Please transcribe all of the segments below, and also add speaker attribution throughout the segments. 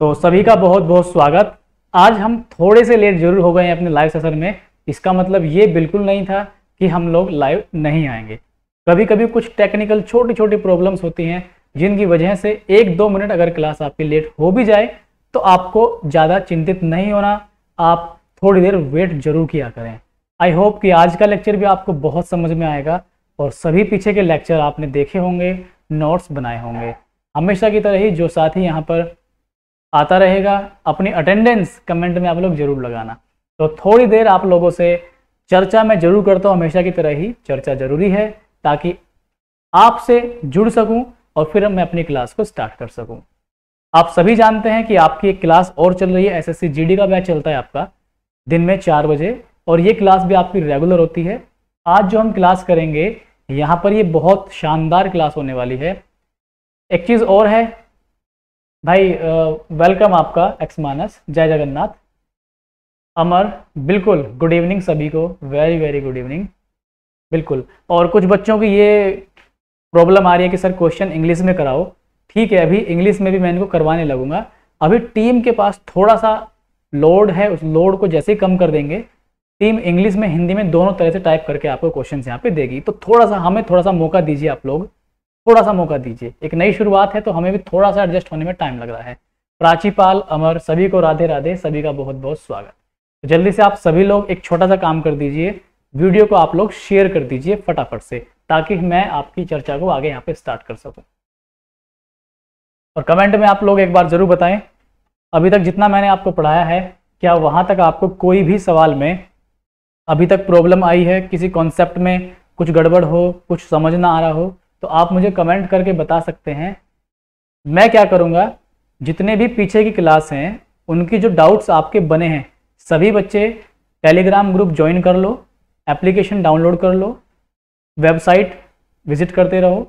Speaker 1: तो सभी का बहुत बहुत स्वागत आज हम थोड़े से लेट जरूर हो गए हैं अपने लाइव सेशन में इसका मतलब ये बिल्कुल नहीं था कि हम लोग लाइव नहीं आएंगे कभी कभी कुछ टेक्निकल छोटी छोटी प्रॉब्लम्स होती हैं जिनकी वजह से एक दो मिनट अगर क्लास आपकी लेट हो भी जाए तो आपको ज़्यादा चिंतित नहीं होना आप थोड़ी देर वेट जरूर किया करें आई होप कि आज का लेक्चर भी आपको बहुत समझ में आएगा और सभी पीछे के लेक्चर आपने देखे होंगे नोट्स बनाए होंगे हमेशा की तरह ही जो साथी यहाँ पर आता रहेगा अपनी अटेंडेंस कमेंट में आप लोग जरूर लगाना तो थोड़ी देर आप लोगों से चर्चा मैं जरूर करता हूँ हमेशा की तरह ही चर्चा जरूरी है ताकि आपसे जुड़ सकूं और फिर मैं अपनी क्लास को स्टार्ट कर सकूँ आप सभी जानते हैं कि आपकी एक क्लास और चल रही है एस एस का बैच चलता है आपका दिन में चार बजे और ये क्लास भी आपकी रेगुलर होती है आज जो हम क्लास करेंगे यहाँ पर ये बहुत शानदार क्लास होने वाली है एक चीज़ और है भाई वेलकम आपका एक्स मानस जय जगन्नाथ अमर बिल्कुल गुड इवनिंग सभी को वेरी वेरी गुड इवनिंग बिल्कुल और कुछ बच्चों की ये प्रॉब्लम आ रही है कि सर क्वेश्चन इंग्लिश में कराओ ठीक है अभी इंग्लिश में भी मैं इनको करवाने लगूंगा अभी टीम के पास थोड़ा सा लोड है उस लोड को जैसे ही कम कर देंगे टीम इंग्लिश में हिंदी में दोनों तरह से टाइप करके आपको क्वेश्चन यहाँ पे देगी तो थोड़ा सा हमें थोड़ा सा मौका दीजिए आप लोग थोड़ा सा मौका दीजिए एक नई शुरुआत है तो हमें भी थोड़ा सा एडजस्ट होने में टाइम लग रहा है प्राचीपाल अमर सभी को राधे राधे सभी का बहुत बहुत स्वागत तो जल्दी से आप सभी लोग एक छोटा सा काम कर दीजिए वीडियो को आप लोग शेयर कर दीजिए फटाफट से ताकि मैं आपकी चर्चा को आगे यहाँ पे स्टार्ट कर सकूँ और कमेंट में आप लोग एक बार ज़रूर बताएं अभी तक जितना मैंने आपको पढ़ाया है क्या वहाँ तक आपको कोई भी सवाल में अभी तक प्रॉब्लम आई है किसी कॉन्सेप्ट में कुछ गड़बड़ हो कुछ समझ ना आ रहा हो तो आप मुझे कमेंट करके बता सकते हैं मैं क्या करूँगा जितने भी पीछे की क्लास हैं उनकी जो डाउट्स आपके बने हैं सभी बच्चे टेलीग्राम ग्रुप ज्वाइन कर लो एप्लीकेशन डाउनलोड कर लो वेबसाइट विजिट करते रहो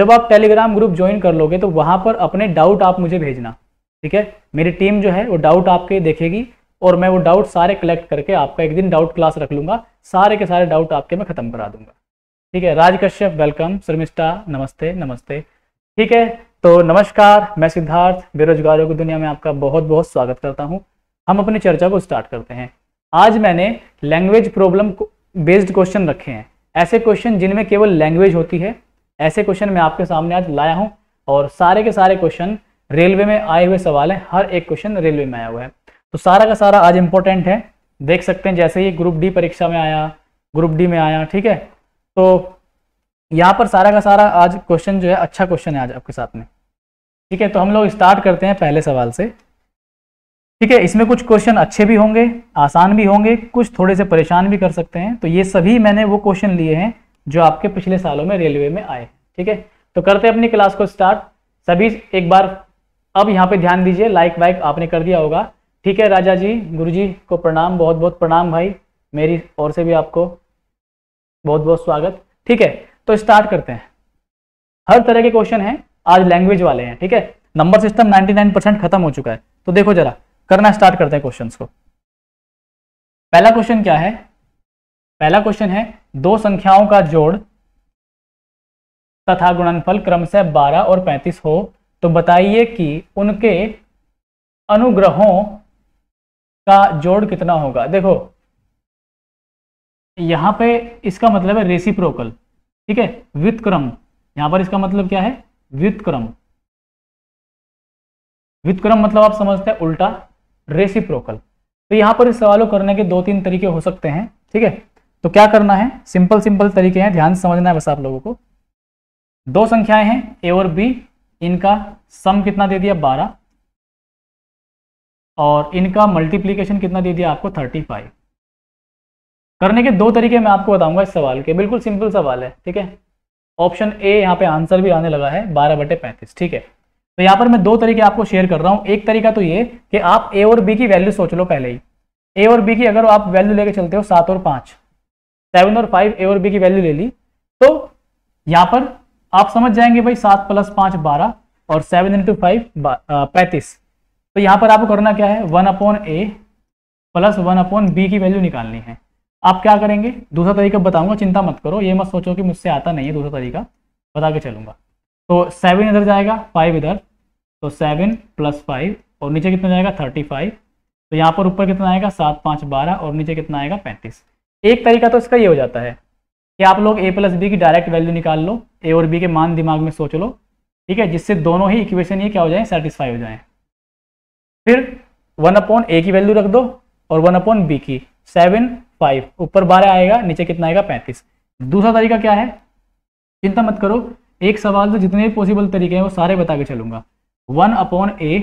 Speaker 1: जब आप टेलीग्राम ग्रुप ज्वाइन कर लोगे तो वहाँ पर अपने डाउट आप मुझे भेजना ठीक है मेरी टीम जो है वो डाउट आपके देखेगी और मैं वो डाउट सारे कलेक्ट करके आपका एक दिन डाउट क्लास रख लूँगा सारे के सारे डाउट आपके मैं ख़त्म करा दूंगा ठीक है राज कश्यप वेलकम शर्मिष्ठा नमस्ते नमस्ते ठीक है तो नमस्कार मैं सिद्धार्थ बेरोजगारों की दुनिया में आपका बहुत बहुत स्वागत करता हूँ हम अपनी चर्चा को स्टार्ट करते हैं आज मैंने लैंग्वेज प्रॉब्लम बेस्ड क्वेश्चन रखे हैं ऐसे क्वेश्चन जिनमें केवल लैंग्वेज होती है ऐसे क्वेश्चन मैं आपके सामने आज लाया हूँ और सारे के सारे क्वेश्चन रेलवे में आए हुए सवाल हैं हर एक क्वेश्चन रेलवे में आया हुआ है तो सारा का सारा आज इंपॉर्टेंट है देख सकते हैं जैसे ही ग्रुप डी परीक्षा में आया ग्रुप डी में आया ठीक है तो यहाँ पर सारा का सारा आज क्वेश्चन जो है अच्छा क्वेश्चन है आज आपके साथ में ठीक है तो हम लोग स्टार्ट करते हैं पहले सवाल से ठीक है इसमें कुछ क्वेश्चन अच्छे भी होंगे आसान भी होंगे कुछ थोड़े से परेशान भी कर सकते हैं तो ये सभी मैंने वो क्वेश्चन लिए हैं जो आपके पिछले सालों में रेलवे में आए ठीक है तो करते हैं अपनी क्लास को स्टार्ट सभी एक बार अब यहाँ पे ध्यान दीजिए लाइक वाइक आपने कर दिया होगा ठीक है राजा जी गुरु जी को प्रणाम बहुत बहुत प्रणाम भाई मेरी ओर से भी आपको बहुत बहुत स्वागत ठीक है तो स्टार्ट करते हैं हर तरह के क्वेश्चन हैं आज लैंग्वेज वाले हैं ठीक है नंबर सिस्टम 99 परसेंट खत्म हो चुका है तो देखो जरा करना स्टार्ट करते हैं क्वेश्चंस को पहला क्वेश्चन क्या है पहला क्वेश्चन है दो संख्याओं का जोड़ तथा गुणनफल क्रमशः बारह और पैंतीस हो तो बताइए कि उनके अनुग्रहों का जोड़ कितना होगा देखो यहां पे इसका मतलब है रेसिप्रोकल ठीक है व्युतक्रम यहां पर इसका मतलब क्या है व्युतक्रम व्युतक्रम मतलब आप समझते हैं उल्टा रेसिप्रोकल तो यहां पर इस सवालों करने के दो तीन तरीके हो सकते हैं ठीक है तो क्या करना है सिंपल सिंपल तरीके हैं ध्यान समझना है बस आप लोगों को दो संख्याएं हैं ए और बी इनका सम कितना दे दिया बारह और इनका मल्टीप्लीकेशन कितना दे दिया आपको थर्टी फाइव करने के दो तरीके मैं आपको बताऊंगा इस सवाल के बिल्कुल सिंपल सवाल है ठीक है ऑप्शन ए यहाँ पे आंसर भी आने लगा है बारह बटे पैंतीस ठीक है तो यहाँ पर मैं दो तरीके आपको शेयर कर रहा हूँ एक तरीका तो ये कि आप ए और बी की वैल्यू सोच लो पहले ही ए और बी की अगर आप वैल्यू लेके चलते हो सात और पाँच सेवन और फाइव ए और बी की वैल्यू ले ली तो यहाँ पर आप समझ जाएंगे भाई सात प्लस पाँच बारह और सेवन इंटू फाइव पैंतीस तो यहाँ पर आपको करना क्या है one upon A plus one upon B की वैल्यू निकालनी है आप क्या करेंगे दूसरा तरीका बताऊंगा चिंता मत करो ये मत सोचो कि मुझसे आता नहीं है दूसरा तरीका बता के चलूंगा तो सेवन इधर जाएगा फाइव इधर तो सेवन प्लस फाइव और नीचे कितना जाएगा थर्टी फाइव तो यहाँ पर ऊपर कितना आएगा सात पाँच बारह और नीचे कितना आएगा पैंतीस एक तरीका तो इसका ये हो जाता है कि आप लोग ए प्लस बी की डायरेक्ट वैल्यू निकाल लो ए और बी के मान दिमाग में सोच लो ठीक है जिससे दोनों ही इक्वेशन ये क्या हो जाए सेटिस्फाई हो जाए फिर वन अपॉन ए की वैल्यू रख दो और वन अपॉन बी की सेवन फाइव ऊपर बारह आएगा नीचे कितना आएगा पैंतीस दूसरा तरीका क्या है चिंता मत करो एक सवाल से तो जितने भी पॉसिबल तरीके हैं वो सारे बता के चलूंगा one upon A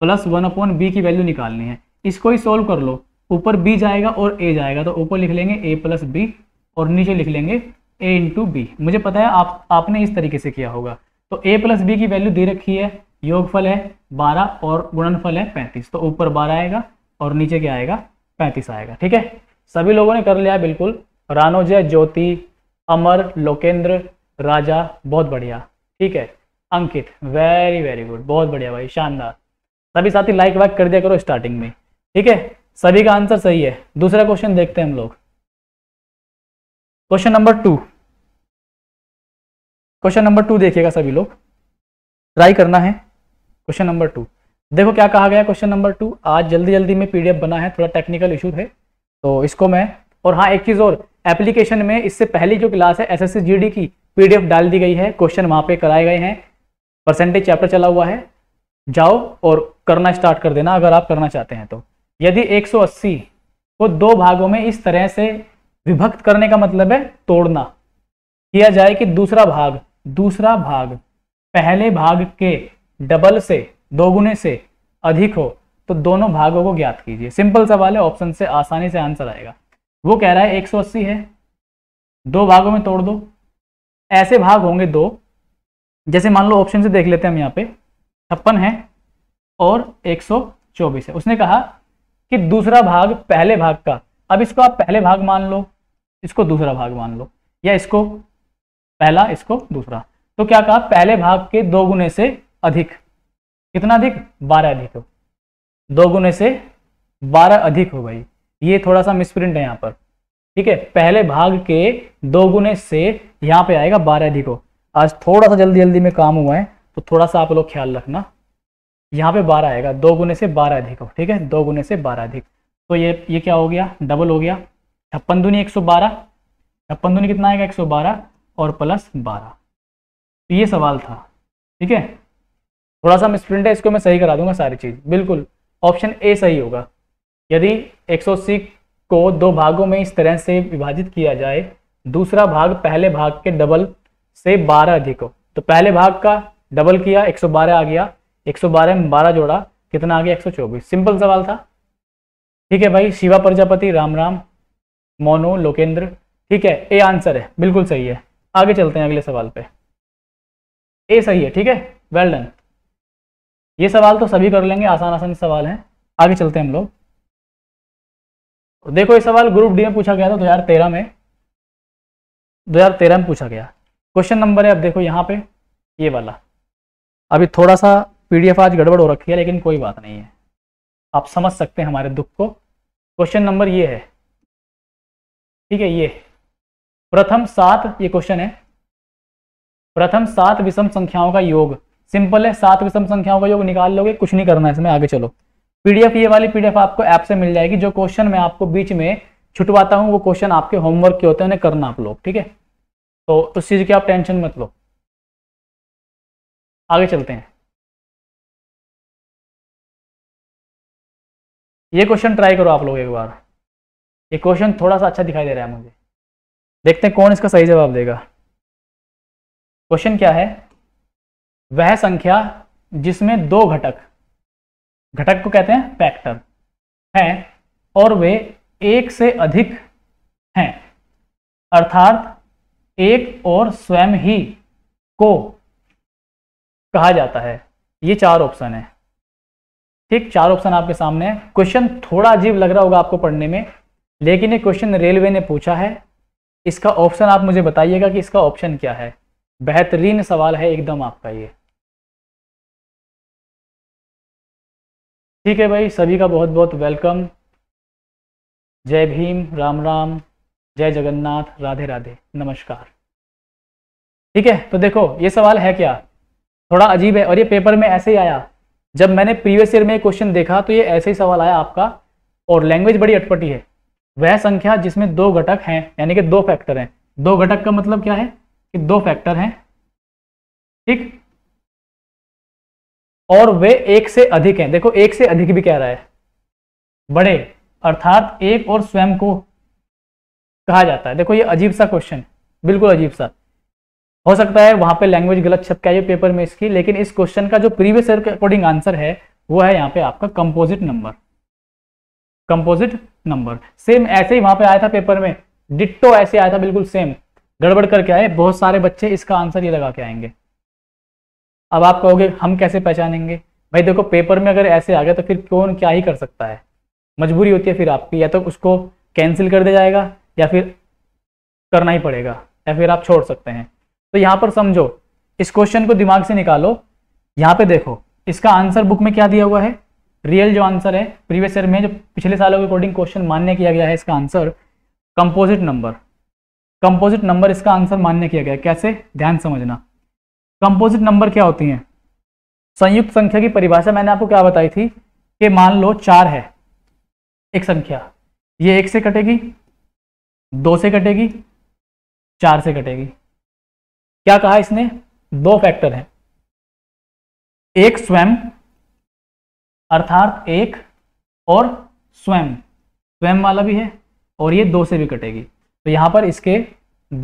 Speaker 1: plus one upon B की वैल्यू निकालनी है इसको ही सॉल्व कर लो ऊपर बी जाएगा और ए जाएगा तो ऊपर लिख लेंगे ए प्लस बी और नीचे लिख लेंगे ए इंटू बी मुझे पता है आप आपने इस तरीके से किया होगा तो ए प्लस बी की वैल्यू दे रखी है योगफल है बारह और गुणनफल है पैंतीस तो ऊपर बारह आएगा और नीचे क्या आएगा पैंतीस आएगा ठीक है सभी लोगों ने कर लिया बिल्कुल रानोजय ज्योति अमर लोकेंद्र राजा बहुत बढ़िया ठीक है अंकित वेरी वेरी गुड बहुत बढ़िया भाई शानदार सभी साथी लाइक वाइक कर दिया करो स्टार्टिंग में ठीक है सभी का आंसर सही है दूसरा क्वेश्चन देखते हैं हम लोग question number two question number two देखिएगा सभी लोग ट्राई करना है क्वेश्चन नंबर टू देखो क्या कहा गया क्वेश्चन नंबर टू आज जल्दी जल्दी में पीडीएफ बना है थोड़ा टेक्निकल इशू है तो इसको मैं और हाँ एक चीज़ और एप्लीकेशन में इससे पहली जो क्लास है एस एस की पीडीएफ डाल दी गई है क्वेश्चन वहाँ पे कराए गए हैं परसेंटेज चैप्टर चला हुआ है जाओ और करना स्टार्ट कर देना अगर आप करना चाहते हैं तो यदि 180 को दो भागों में इस तरह से विभक्त करने का मतलब है तोड़ना किया जाए कि दूसरा भाग दूसरा भाग पहले भाग के डबल से दोगुने से अधिक हो तो दोनों भागों को ज्ञात कीजिए सिंपल सवाल है ऑप्शन से आसानी से आंसर आएगा वो कह रहा है 180 है दो भागों में तोड़ दो ऐसे भाग होंगे दो जैसे मान लो ऑप्शन से देख लेते हैं हम यहाँ पे छप्पन है और 124 है उसने कहा कि दूसरा भाग पहले भाग का अब इसको आप पहले भाग मान लो इसको दूसरा भाग मान लो या इसको पहला इसको दूसरा तो क्या कहा पहले भाग के दो गुने से अधिक कितना अधिक बारह अधिक हो दो गुने से बारह अधिक हो गई ये थोड़ा सा मिसप्रिंट है यहाँ पर ठीक है पहले भाग के दो गुने से यहाँ पे आएगा बारह अधिक हो आज थोड़ा सा जल्दी जल्दी में काम हुआ है तो थोड़ा सा आप लोग ख्याल रखना यहाँ पे बारह आएगा दो गुने से बारह अधिक हो ठीक है दो गुने से बारह अधिक तो ये ये क्या हो गया डबल हो गया छप्पन दूनी एक सौ बारह छप्पन दूनी कितना आएगा एक सौ बारह और प्लस बारह तो ये सवाल था ठीक है थोड़ा सा मिसप्रिंट है इसको मैं सही करा दूंगा सारी चीज़ बिल्कुल ऑप्शन ए सही होगा यदि एक को दो भागों में इस तरह से विभाजित किया जाए दूसरा भाग पहले भाग के डबल से 12 अधिक हो तो पहले भाग का डबल किया 112 आ गया 112 में 12 जोड़ा कितना आ गया 124 सिंपल सवाल था ठीक है भाई शिवा प्रजापति राम राम मोनो लोकेंद्र ठीक है ए आंसर है बिल्कुल सही है आगे चलते हैं अगले सवाल पे ए सही है ठीक है वेल डन ये सवाल तो सभी कर लेंगे आसान आसान सवाल हैं आगे चलते हैं हम लोग देखो ये सवाल ग्रुप डी में पूछा गया था 2013 में 2013 में पूछा गया क्वेश्चन नंबर है अब देखो यहाँ पे ये वाला अभी थोड़ा सा पीडीएफ आज गड़बड़ हो रखी है लेकिन कोई बात नहीं है आप समझ सकते हैं हमारे दुख को क्वेश्चन नंबर ये है ठीक है ये प्रथम सात ये क्वेश्चन है प्रथम सात विषम संख्याओं का योग सिंपल है सात विषम संख्याओं का योग निकाल लोगे कुछ नहीं करना है इसमें आगे चलो पीडीएफ ये वाली पीडीएफ आपको ऐप से मिल जाएगी जो क्वेश्चन मैं आपको बीच में छुटवाता हूँ वो क्वेश्चन आपके होमवर्क के होते हैं उन्हें करना आप लोग ठीक है तो उस चीज़ की आप टेंशन
Speaker 2: मत लो आगे चलते हैं ये क्वेश्चन ट्राई करो आप लोग एक बार ये
Speaker 1: क्वेश्चन थोड़ा सा अच्छा दिखाई दे रहा है मुझे देखते हैं कौन इसका सही जवाब देगा क्वेश्चन क्या है वह संख्या जिसमें दो घटक घटक को कहते हैं फैक्टर हैं और वे एक से अधिक हैं अर्थात एक और स्वयं ही को कहा जाता है ये चार ऑप्शन है ठीक चार ऑप्शन आपके सामने है क्वेश्चन थोड़ा अजीब लग रहा होगा आपको पढ़ने में लेकिन ये क्वेश्चन रेलवे ने पूछा है इसका ऑप्शन आप मुझे बताइएगा कि इसका ऑप्शन क्या है बेहतरीन सवाल है एकदम आपका ये ठीक है भाई सभी का बहुत बहुत वेलकम जय भीम राम राम जय जगन्नाथ राधे राधे नमस्कार ठीक है तो देखो ये सवाल है क्या थोड़ा अजीब है और ये पेपर में ऐसे ही आया जब मैंने प्रीवियस ईयर में क्वेश्चन देखा तो ये ऐसे ही सवाल आया आपका और लैंग्वेज बड़ी अटपटी है वह संख्या जिसमें दो घटक हैं यानी कि दो फैक्टर हैं दो घटक का मतलब क्या है कि दो फैक्टर हैं ठीक और वे एक से अधिक हैं देखो एक से अधिक भी कह रहा है बड़े अर्थात एक और स्वयं को कहा जाता है देखो ये अजीब सा क्वेश्चन बिल्कुल अजीब सा हो सकता है वहां पे लैंग्वेज गलत के है पेपर में इसकी लेकिन इस क्वेश्चन का जो प्रीवियस ईयर के अकॉर्डिंग आंसर है वो है यहाँ पे आपका composite number composite number same ऐसे ही वहां पे आया था पेपर में डिट्टो ऐसे आया था बिल्कुल सेम गड़बड़ करके आए बहुत सारे बच्चे इसका आंसर ये लगा के आएंगे अब आप कहोगे हम कैसे पहचानेंगे भाई देखो पेपर में अगर ऐसे आ गया तो फिर कौन क्या ही कर सकता है मजबूरी होती है फिर आपकी या तो उसको कैंसिल कर दिया जाएगा या फिर करना ही पड़ेगा या फिर आप छोड़ सकते हैं तो यहाँ पर समझो इस क्वेश्चन को दिमाग से निकालो यहाँ पे देखो इसका आंसर बुक में क्या दिया हुआ है रियल जो आंसर है प्रीवियस ईयर में जो पिछले सालों के अकॉर्डिंग क्वेश्चन मान्य किया गया है इसका answer composite number composite number इसका आंसर मान्य किया गया कैसे ध्यान समझना कंपोजिट नंबर क्या होती हैं संयुक्त संख्या की परिभाषा मैंने आपको क्या बताई थी कि मान लो चार है एक संख्या ये एक से कटेगी दो से कटेगी चार से कटेगी क्या कहा इसने दो फैक्टर हैं एक स्वयं अर्थात एक और स्वयं स्वयं वाला भी है और ये दो से भी कटेगी तो यहां पर इसके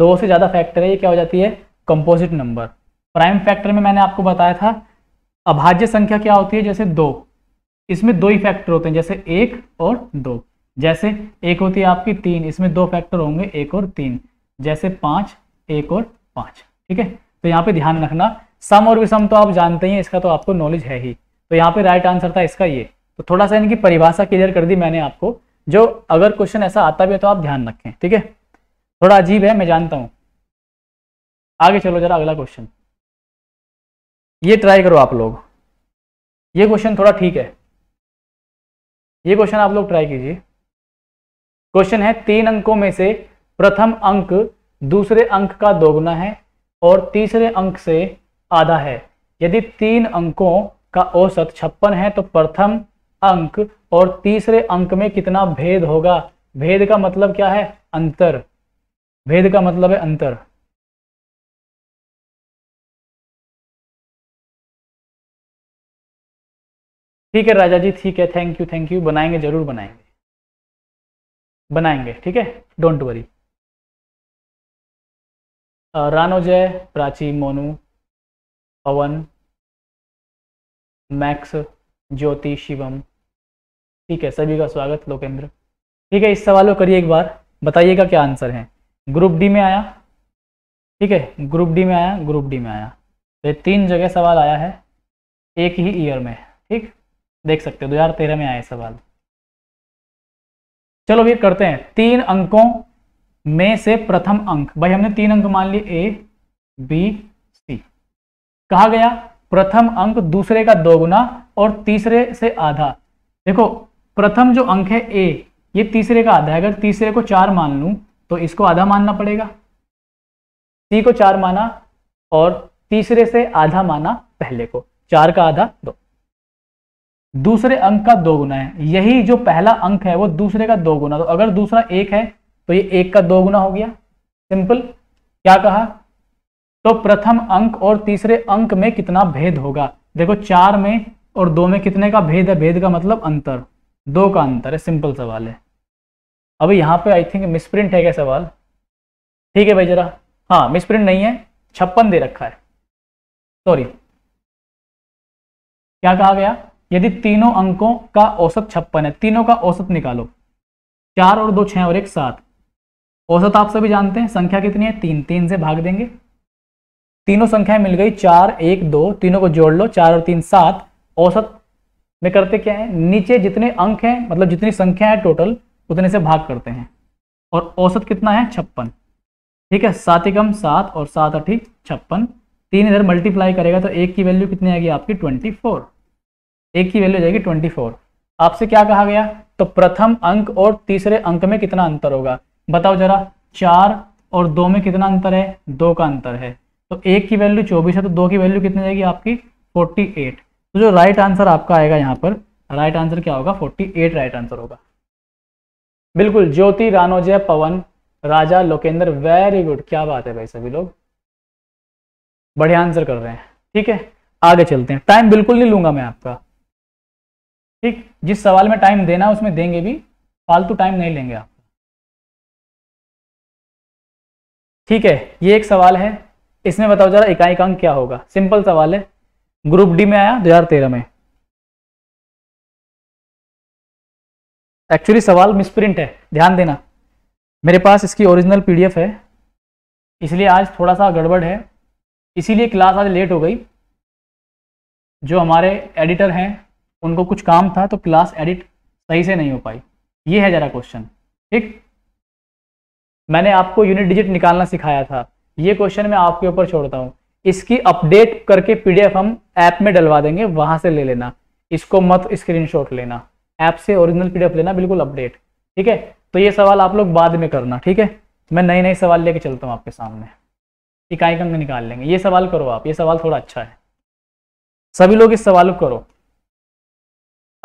Speaker 1: दो से ज़्यादा फैक्टर है ये क्या हो जाती है कंपोजिट नंबर प्राइम फैक्टर में मैंने आपको बताया था अभाज्य संख्या क्या होती है जैसे दो इसमें दो ही फैक्टर होते हैं जैसे एक और दो जैसे एक होती है आपकी तीन इसमें दो फैक्टर होंगे एक और तीन जैसे पांच एक और पांच ठीक है तो यहाँ पे ध्यान रखना सम और विषम तो आप जानते ही इसका तो आपको नॉलेज है ही तो यहाँ पे राइट आंसर था इसका ये तो थोड़ा सा इनकी परिभाषा क्लियर कर दी मैंने आपको जो अगर क्वेश्चन ऐसा आता भी है तो आप ध्यान रखें ठीक है थोड़ा अजीब है मैं जानता हूं आगे चलो जरा अगला क्वेश्चन
Speaker 2: ये ट्राई करो आप लोग
Speaker 1: ये क्वेश्चन थोड़ा ठीक है ये क्वेश्चन आप लोग ट्राई कीजिए क्वेश्चन है तीन अंकों में से प्रथम अंक दूसरे अंक का दोगुना है और तीसरे अंक से आधा है यदि तीन अंकों का औसत छप्पन है तो प्रथम अंक और तीसरे अंक में कितना भेद होगा भेद का मतलब क्या है अंतर भेद का मतलब है अंतर ठीक है राजा जी ठीक है थैंक यू थैंक यू बनाएंगे जरूर बनाएंगे बनाएंगे ठीक है don't worry Ranojay Prachi Monu Pawan Max Jyoti Shivam ठीक है सभी का स्वागत लोकेंद्र ठीक है इस सवाल को करिए एक बार बताइएगा क्या आंसर है ग्रुप डी में आया ठीक है ग्रुप डी में आया ग्रुप डी में आया तो तीन जगह सवाल आया है एक ही ईयर में ठीक देख सकते हो दो हजार तेरह में आया सवाल चलो भैया करते हैं तीन अंकों में से प्रथम अंक भाई हमने तीन अंक मान लिए ए बी सी कहा गया प्रथम अंक दूसरे का दोगुना और तीसरे से आधा देखो प्रथम जो अंक है ए ये तीसरे का आधा है अगर तीसरे को चार मान लू तो इसको आधा मानना पड़ेगा सी को चार माना और तीसरे से आधा माना पहले को चार का आधा दो दूसरे अंक का दो गुना है यही जो पहला अंक है वो दूसरे का दो गुना तो अगर दूसरा एक है तो ये एक का दो गुना हो गया सिंपल क्या कहा तो प्रथम अंक और तीसरे अंक में कितना भेद होगा देखो चार में और दो में कितने का भेद है भेद का मतलब अंतर दो का अंतर है सिंपल सवाल है अभी यहां पे आई थिंक मिसप्रिंट है क्या सवाल ठीक है भाई जरा हाँ मिसप्रिंट नहीं है छप्पन दे रखा है सॉरी क्या कहा गया यदि तीनों अंकों का औसत छप्पन है तीनों का औसत निकालो चार और दो छः और एक सात औसत आप सभी जानते हैं संख्या कितनी है तीन तीन से भाग देंगे तीनों संख्याएं मिल गई चार एक दो तीनों को जोड़ लो चार और तीन सात औसत में करते क्या है नीचे जितने अंक हैं मतलब जितनी संख्या है टोटल उतने से भाग करते हैं और औसत कितना है छप्पन ठीक है सात एकम सात और सात अठी छप्पन तीन इधर मल्टीप्लाई करेगा तो एक की वैल्यू कितनी आएगी आपकी ट्वेंटी फोर एक की वैल्यू जाएगी ट्वेंटी फोर आपसे क्या कहा गया तो प्रथम अंक और तीसरे अंक में कितना अंतर होगा बताओ जरा चार और दो में कितना अंतर है दो का अंतर है तो एक की वैल्यू चौबीस है तो दो की वैल्यू कितनी जाएगी आपकी फोर्टी एट तो जो राइट आंसर आपका आएगा यहाँ पर राइट आंसर क्या होगा फोर्टी एट राइट आंसर होगा बिल्कुल ज्योति रानोजय पवन राजा लोकेंद्र वेरी गुड क्या बात है भाई सभी लोग बढ़िया आंसर कर रहे हैं ठीक है आगे चलते हैं टाइम बिल्कुल नहीं लूंगा मैं आपका ठीक जिस सवाल में टाइम देना उसमें देंगे भी फालतू टाइम नहीं लेंगे आप ठीक है ये एक सवाल है इसमें बताओ जरा इकाई का अंक क्या होगा सिंपल सवाल है ग्रुप डी में आया 2013 में एक्चुअली सवाल मिसप्रिंट है ध्यान देना मेरे पास इसकी ओरिजिनल पीडीएफ है इसलिए आज थोड़ा सा गड़बड़ है इसीलिए क्लास आज लेट हो गई जो हमारे एडिटर हैं उनको कुछ काम था तो क्लास एडिट सही से नहीं हो पाई ये है ज़रा क्वेश्चन ठीक मैंने आपको यूनिट डिजिट निकालना सिखाया था ये क्वेश्चन मैं आपके ऊपर छोड़ता हूँ इसकी अपडेट करके पीडीएफ हम ऐप में डलवा देंगे वहां से ले लेना इसको मत स्क्रीनशॉट लेना ऐप से ओरिजिनल पीडीएफ लेना बिल्कुल अपडेट ठीक है तो ये सवाल आप लोग बाद में करना ठीक है मैं नए नए सवाल लेके चलता हूँ आपके सामने इकाई कंग निकाल लेंगे ये सवाल करो आप ये सवाल थोड़ा अच्छा है सभी लोग इस सवाल को करो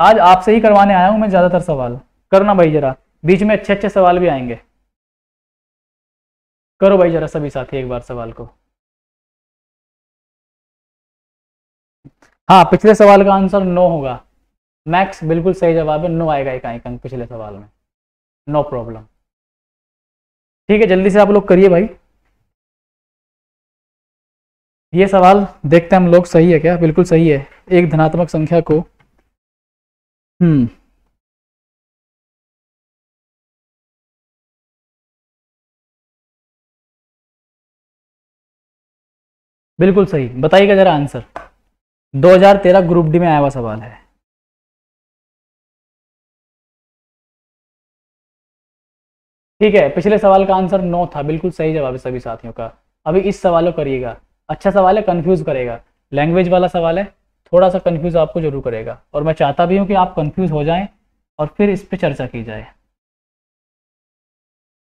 Speaker 1: आज आपसे ही करवाने आया हूं मैं ज़्यादातर सवाल करना भाई जरा बीच में अच्छे अच्छे सवाल भी आएंगे करो भाई जरा सभी साथी एक बार सवाल को
Speaker 2: हाँ पिछले सवाल का आंसर नो होगा मैक्स बिल्कुल सही जवाब है नो आएगा एक आइकन पिछले सवाल में नो प्रॉब्लम ठीक है जल्दी से आप लोग करिए भाई ये सवाल देखते हैं हम लोग सही है क्या बिल्कुल सही है एक धनात्मक संख्या को hmm बिल्कुल सही बताइएगा जरा आंसर 2013 ग्रुप डी में आया हुआ सवाल है
Speaker 1: ठीक है पिछले सवाल का आंसर नो था बिल्कुल सही जवाब है सभी साथियों का अभी इस सवाल को करिएगा अच्छा सवाल है कंफ्यूज करेगा लैंग्वेज वाला सवाल है थोड़ा सा कन्फ्यूज़ आपको जरूर करेगा और मैं चाहता भी हूँ कि आप कन्फ्यूज़ हो जाए और फिर इस पर चर्चा की जाए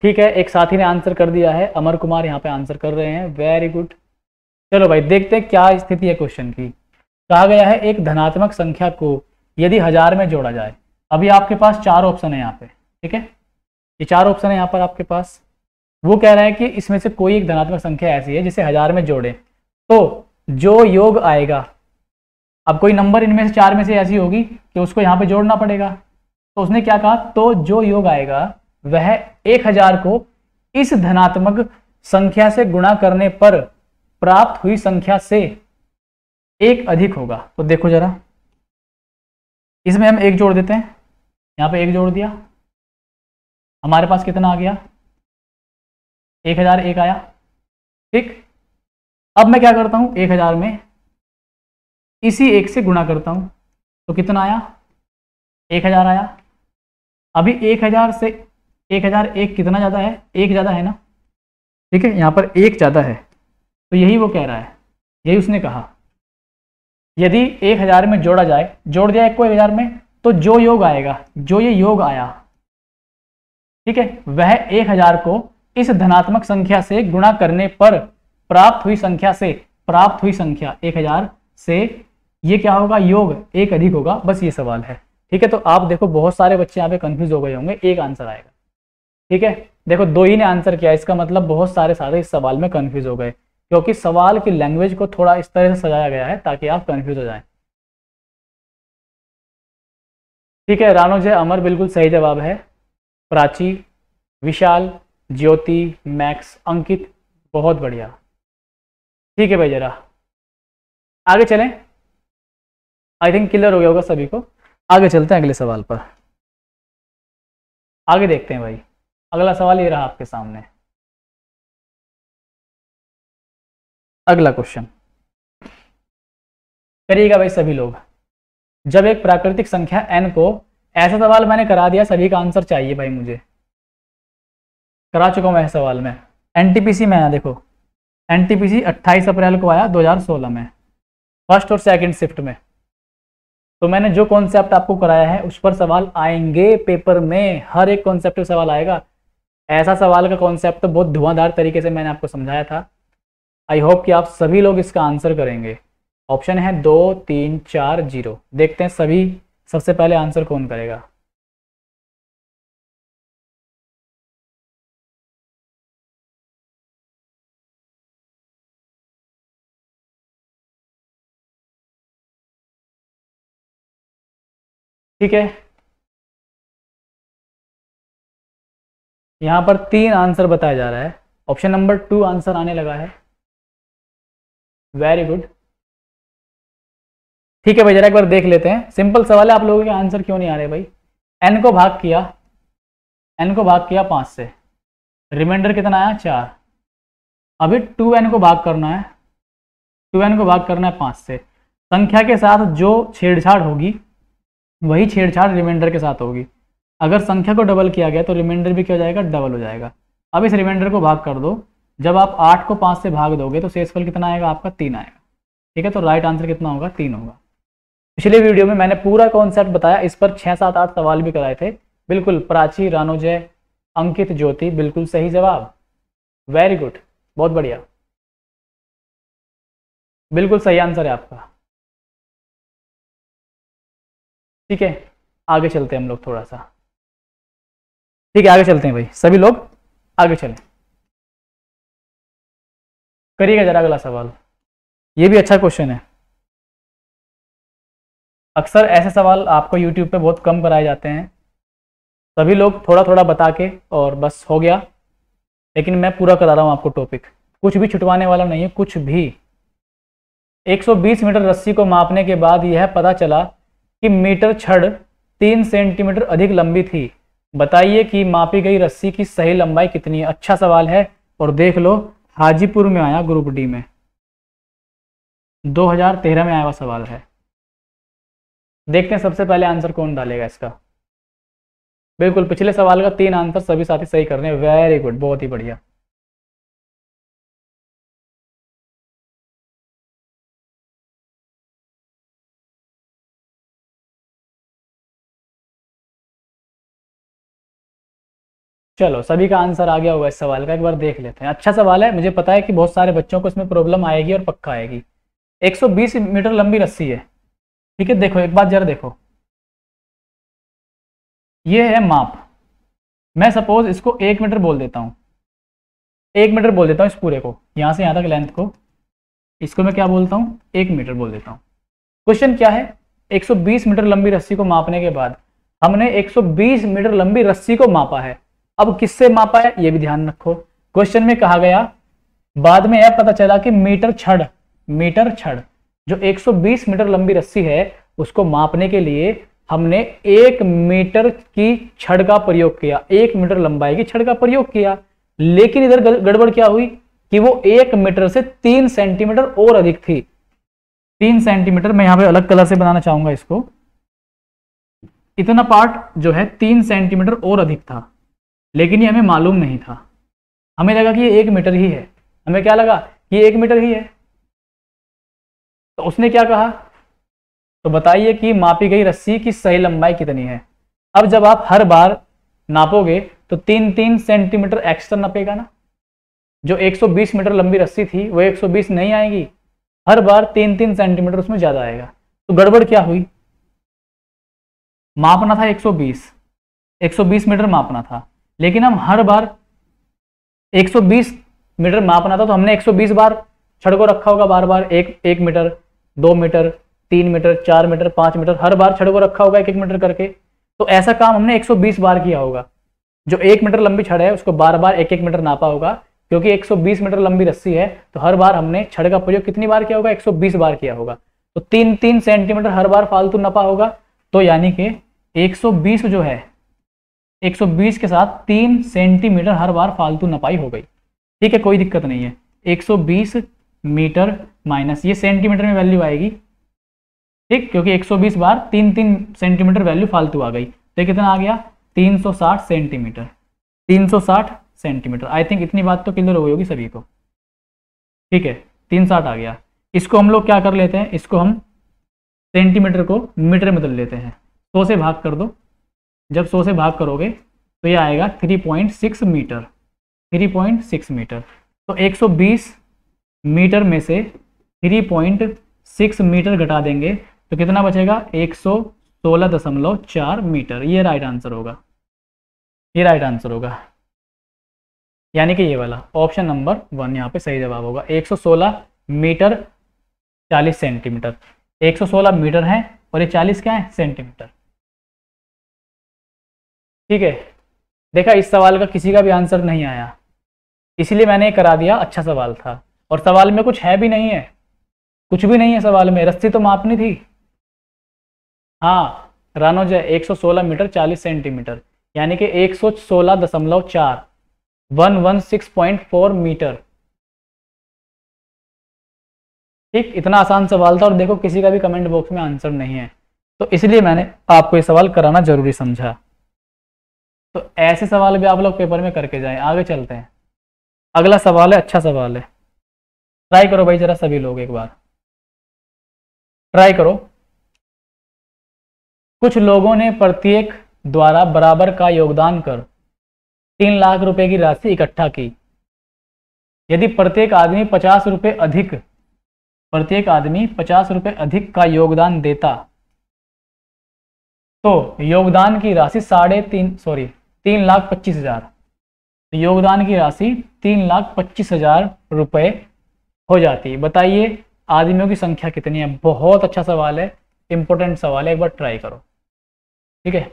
Speaker 1: ठीक है एक साथी ने आंसर कर दिया है अमर कुमार यहाँ पे आंसर कर रहे हैं वेरी गुड चलो भाई देखते हैं क्या स्थिति है क्वेश्चन की कहा गया है एक धनात्मक संख्या को यदि हजार में जोड़ा जाए अभी आपके पास चार ऑप्शन है यहाँ पे ठीक है ये चार ऑप्शन है यहाँ पर आपके पास वो कह रहा है कि इसमें से कोई एक धनात्मक संख्या ऐसी है जिसे हजार में जोड़े तो जो योग आएगा अब कोई नंबर इनमें से चार में से ऐसी होगी कि उसको यहाँ पे जोड़ना पड़ेगा तो उसने क्या कहा तो जो योग आएगा वह एक हजार को इस धनात्मक संख्या से गुणा करने पर प्राप्त हुई संख्या से एक अधिक होगा तो देखो जरा इसमें हम एक जोड़ देते हैं यहाँ पे एक जोड़ दिया हमारे पास कितना आ
Speaker 2: गया एक हजार एक आया ठीक अब मैं क्या
Speaker 1: करता हूं एक हजार में इसी एक से गुणा करता हूँ तो कितना आया एक हज़ार आया अभी एक हज़ार से एक हज़ार एक कितना ज़्यादा है एक ज़्यादा है ना ठीक है यहाँ पर एक ज़्यादा है तो यही वो कह रहा है यही उसने कहा यदि एक हज़ार में जोड़ा जाए जोड़ दिया एक को एक हज़ार में तो जो योग आएगा जो ये योग आया ठीक है वह एक हज़ार को इस धनात्मक संख्या से गुणा करने पर प्राप्त हुई संख्या से प्राप्त हुई संख्या एक हज़ार से ये क्या होगा योग एक अधिक होगा बस ये सवाल है ठीक है तो आप देखो बहुत सारे बच्चे यहाँ पे कंफ्यूज हो गए होंगे एक आंसर आएगा ठीक है देखो दो ही ने आंसर किया इसका मतलब बहुत सारे सारे इस सवाल में कंफ्यूज हो गए क्योंकि सवाल की लैंग्वेज को थोड़ा इस तरह से सजाया गया है ताकि आप कंफ्यूज हो जाए ठीक है रानो जय अमर बिल्कुल सही जवाब है प्राची विशाल ज्योति मैक्स अंकित बहुत बढ़िया ठीक है भाई जरा आगे चलें आई थिंक क्लियर हो गया होगा सभी को
Speaker 2: आगे चलते हैं अगले सवाल पर आगे देखते हैं भाई अगला सवाल ये रहा आपके सामने अगला क्वेश्चन
Speaker 1: करिएगा भाई सभी लोग जब एक प्राकृतिक संख्या एन को ऐसा सवाल मैंने करा दिया सभी का आंसर चाहिए भाई मुझे करा चुका हूँ मैं सवाल में एनटीपीसी में आया देखो एनटीपीसी 28 अप्रैल को आया 2016 में फर्स्ट और सेकंड शिफ्ट में तो मैंने जो कॉन्सेप्ट आपको कराया है उस पर सवाल आएंगे पेपर में हर एक कॉन्सेप्ट सवाल आएगा ऐसा सवाल का कॉन्सेप्ट तो बहुत धुआंधार तरीके से मैंने आपको समझाया था आई होप कि आप सभी लोग इसका आंसर करेंगे ऑप्शन है दो तीन चार जीरो देखते हैं सभी सबसे पहले आंसर कौन करेगा
Speaker 2: ठीक है यहां
Speaker 1: पर तीन आंसर बताया जा रहा है ऑप्शन नंबर टू आंसर आने लगा है वेरी गुड ठीक है भाई जरा एक बार देख लेते हैं सिंपल सवाल है आप लोगों के आंसर क्यों नहीं आ रहे भाई एन को भाग किया एन को भाग किया पांच से रिमाइंडर कितना आया चार अभी टू एन को भाग करना है टू एन को भाग करना है पांच से संख्या के साथ जो छेड़छाड़ होगी वही छेड़छाड़ रिमाइंडर के साथ होगी अगर संख्या को डबल किया गया तो रिमाइंडर भी क्या हो जाएगा डबल हो जाएगा अब इस रिमाइंडर को भाग कर दो जब आप आठ को पाँच से भाग दोगे तो शेषफल कितना आएगा आपका तीन आएगा ठीक है तो राइट आंसर कितना होगा तीन होगा पिछले वीडियो में मैंने पूरा कॉन्सेप्ट बताया इस पर छः सात आठ सवाल भी कराए थे बिल्कुल प्राची रानोजय अंकित ज्योति बिल्कुल सही जवाब वेरी गुड बहुत बढ़िया
Speaker 2: बिल्कुल सही आंसर है आपका ठीक है आगे चलते हैं हम लोग थोड़ा सा ठीक है आगे चलते हैं भाई सभी लोग आगे चलें करिएगा जरा अगला सवाल ये भी अच्छा
Speaker 1: क्वेश्चन है अक्सर ऐसे सवाल आपको यूट्यूब पे बहुत कम कराए जाते हैं सभी लोग थोड़ा थोड़ा बता के और बस हो गया लेकिन मैं पूरा करा रहा हूँ आपको टॉपिक कुछ भी छुटवाने वाला नहीं है कुछ भी 120 मीटर रस्सी को मापने के बाद यह पता चला कि मीटर छड़ तीन सेंटीमीटर अधिक लंबी थी बताइए कि मापी गई रस्सी की सही लंबाई कितनी है अच्छा सवाल है और देख लो हाजीपुर में आया ग्रुप डी में 2013 में आया हुआ सवाल है देखते हैं सबसे पहले आंसर कौन डालेगा इसका बिल्कुल पिछले सवाल का तीन आंसर सभी साथी सही कर रहे हैं
Speaker 2: वेरी गुड बहुत ही बढ़िया चलो सभी का
Speaker 1: आंसर आ गया होगा इस सवाल का एक बार देख लेते हैं अच्छा सवाल है मुझे पता है कि बहुत सारे बच्चों को इसमें प्रॉब्लम आएगी और पक्का आएगी 120 मीटर लंबी रस्सी है ठीक है देखो एक बात जरा देखो ये है माप मैं सपोज इसको एक मीटर बोल देता हूँ एक मीटर बोल देता हूँ इस पूरे को यहाँ से यहाँ तक लेंथ को इसको मैं क्या बोलता हूँ एक मीटर बोल देता हूँ क्वेश्चन क्या है एक मीटर लंबी रस्सी को मापने के बाद हमने एक मीटर लंबी रस्सी को मापा है अब किससे मापा है यह भी ध्यान रखो क्वेश्चन में कहा गया बाद में यह पता चला कि मीटर छड़ मीटर छड़ जो 120 मीटर लंबी रस्सी है उसको मापने के लिए हमने एक मीटर की छड़ का प्रयोग किया एक मीटर लंबाई की छड़ का प्रयोग किया लेकिन इधर गड़बड़ क्या हुई कि वो एक मीटर से तीन सेंटीमीटर और अधिक थी तीन सेंटीमीटर मैं यहां पे अलग कलर से बनाना चाहूंगा इसको इतना पार्ट जो है तीन सेंटीमीटर और अधिक था लेकिन ये हमें मालूम नहीं था हमें लगा कि ये एक मीटर ही है हमें क्या लगा कि एक मीटर ही है तो उसने क्या कहा तो बताइए कि मापी गई रस्सी की सही लंबाई कितनी है अब जब आप हर बार नापोगे तो तीन तीन सेंटीमीटर एक्स्ट्रा नापेगा ना जो 120 मीटर लंबी रस्सी थी वो 120 नहीं आएगी हर बार तीन तीन सेंटीमीटर उसमें ज़्यादा आएगा तो गड़बड़ क्या हुई मापना था 120 120 मीटर मापना था लेकिन हम हर बार 120 मीटर मापना था तो हमने 120 बार छड़ को रखा होगा बार बार एक एक मीटर दो मीटर तीन मीटर चार मीटर पांच मीटर हर बार छड़ को रखा होगा एक एक मीटर करके तो ऐसा काम हमने 120 बार किया होगा जो एक मीटर लंबी छड़ है उसको बार बार एक एक मीटर नापा होगा क्योंकि 120 मीटर लंबी रस्सी है तो हर बार हमने छड़ का प्रयोग कितनी बार किया होगा 120 बार किया होगा तो तीन तीन सेंटीमीटर हर बार फालतू नपा होगा तो यानी कि 120 जो है 120 के साथ तीन सेंटीमीटर हर बार फालतू नपाई हो गई ठीक है कोई दिक्कत नहीं है 120 मीटर माइनस ये सेंटीमीटर में वैल्यू आएगी ठीक क्योंकि 120 बार तीन तीन सेंटीमीटर वैल्यू फालतू आ गई तो कितना आ गया 360 सेंटीमीटर 360 सेंटीमीटर आई थिंक इतनी बात तो क्लियर हो गई होगी सभी को ठीक है तीन साठ आ गया इसको हम लोग क्या कर लेते हैं इसको हम सेंटीमीटर को मीटर में बदल लेते हैं सौ तो से भाग कर दो जब सौ से भाग करोगे तो ये आएगा 3.6 मीटर 3.6 मीटर तो 120 मीटर में से 3.6 मीटर घटा देंगे तो कितना बचेगा एक चार मीटर ये राइट आंसर होगा ये राइट आंसर होगा यानी कि ये वाला ऑप्शन नंबर वन यहाँ पे सही जवाब होगा 116 मीटर 40 सेंटीमीटर 116 मीटर है और ये 40 क्या है सेंटीमीटर ठीक है देखा इस सवाल का किसी का भी आंसर नहीं आया इसलिए मैंने ये करा दिया अच्छा सवाल था और सवाल में कुछ है भी नहीं है कुछ भी नहीं है सवाल में रस्सी तो मापनी थी हाँ रानोज है 116 मीटर 40 सेंटीमीटर यानी कि 116.4 फोर मीटर ठीक इतना आसान सवाल था और देखो किसी का भी कमेंट बॉक्स में आंसर नहीं है तो इसलिए मैंने आपको ये सवाल कराना जरूरी समझा तो ऐसे सवाल भी आप लोग पेपर में करके जाएं आगे चलते हैं अगला सवाल है अच्छा सवाल है ट्राई करो भाई जरा सभी लोग एक
Speaker 2: बार ट्राई करो कुछ
Speaker 1: लोगों ने प्रत्येक द्वारा बराबर का योगदान कर तीन लाख रुपए की राशि इकट्ठा की यदि प्रत्येक आदमी पचास रुपये अधिक प्रत्येक आदमी पचास रुपये अधिक का योगदान देता तो योगदान की राशि साढ़े तीन सॉरी तीन लाख पच्चीस हजार तो योगदान की राशि तीन लाख पच्चीस हजार रुपये हो जाती है बताइए आदमियों की संख्या कितनी है बहुत अच्छा सवाल है इंपॉर्टेंट सवाल है एक बार ट्राई करो ठीक है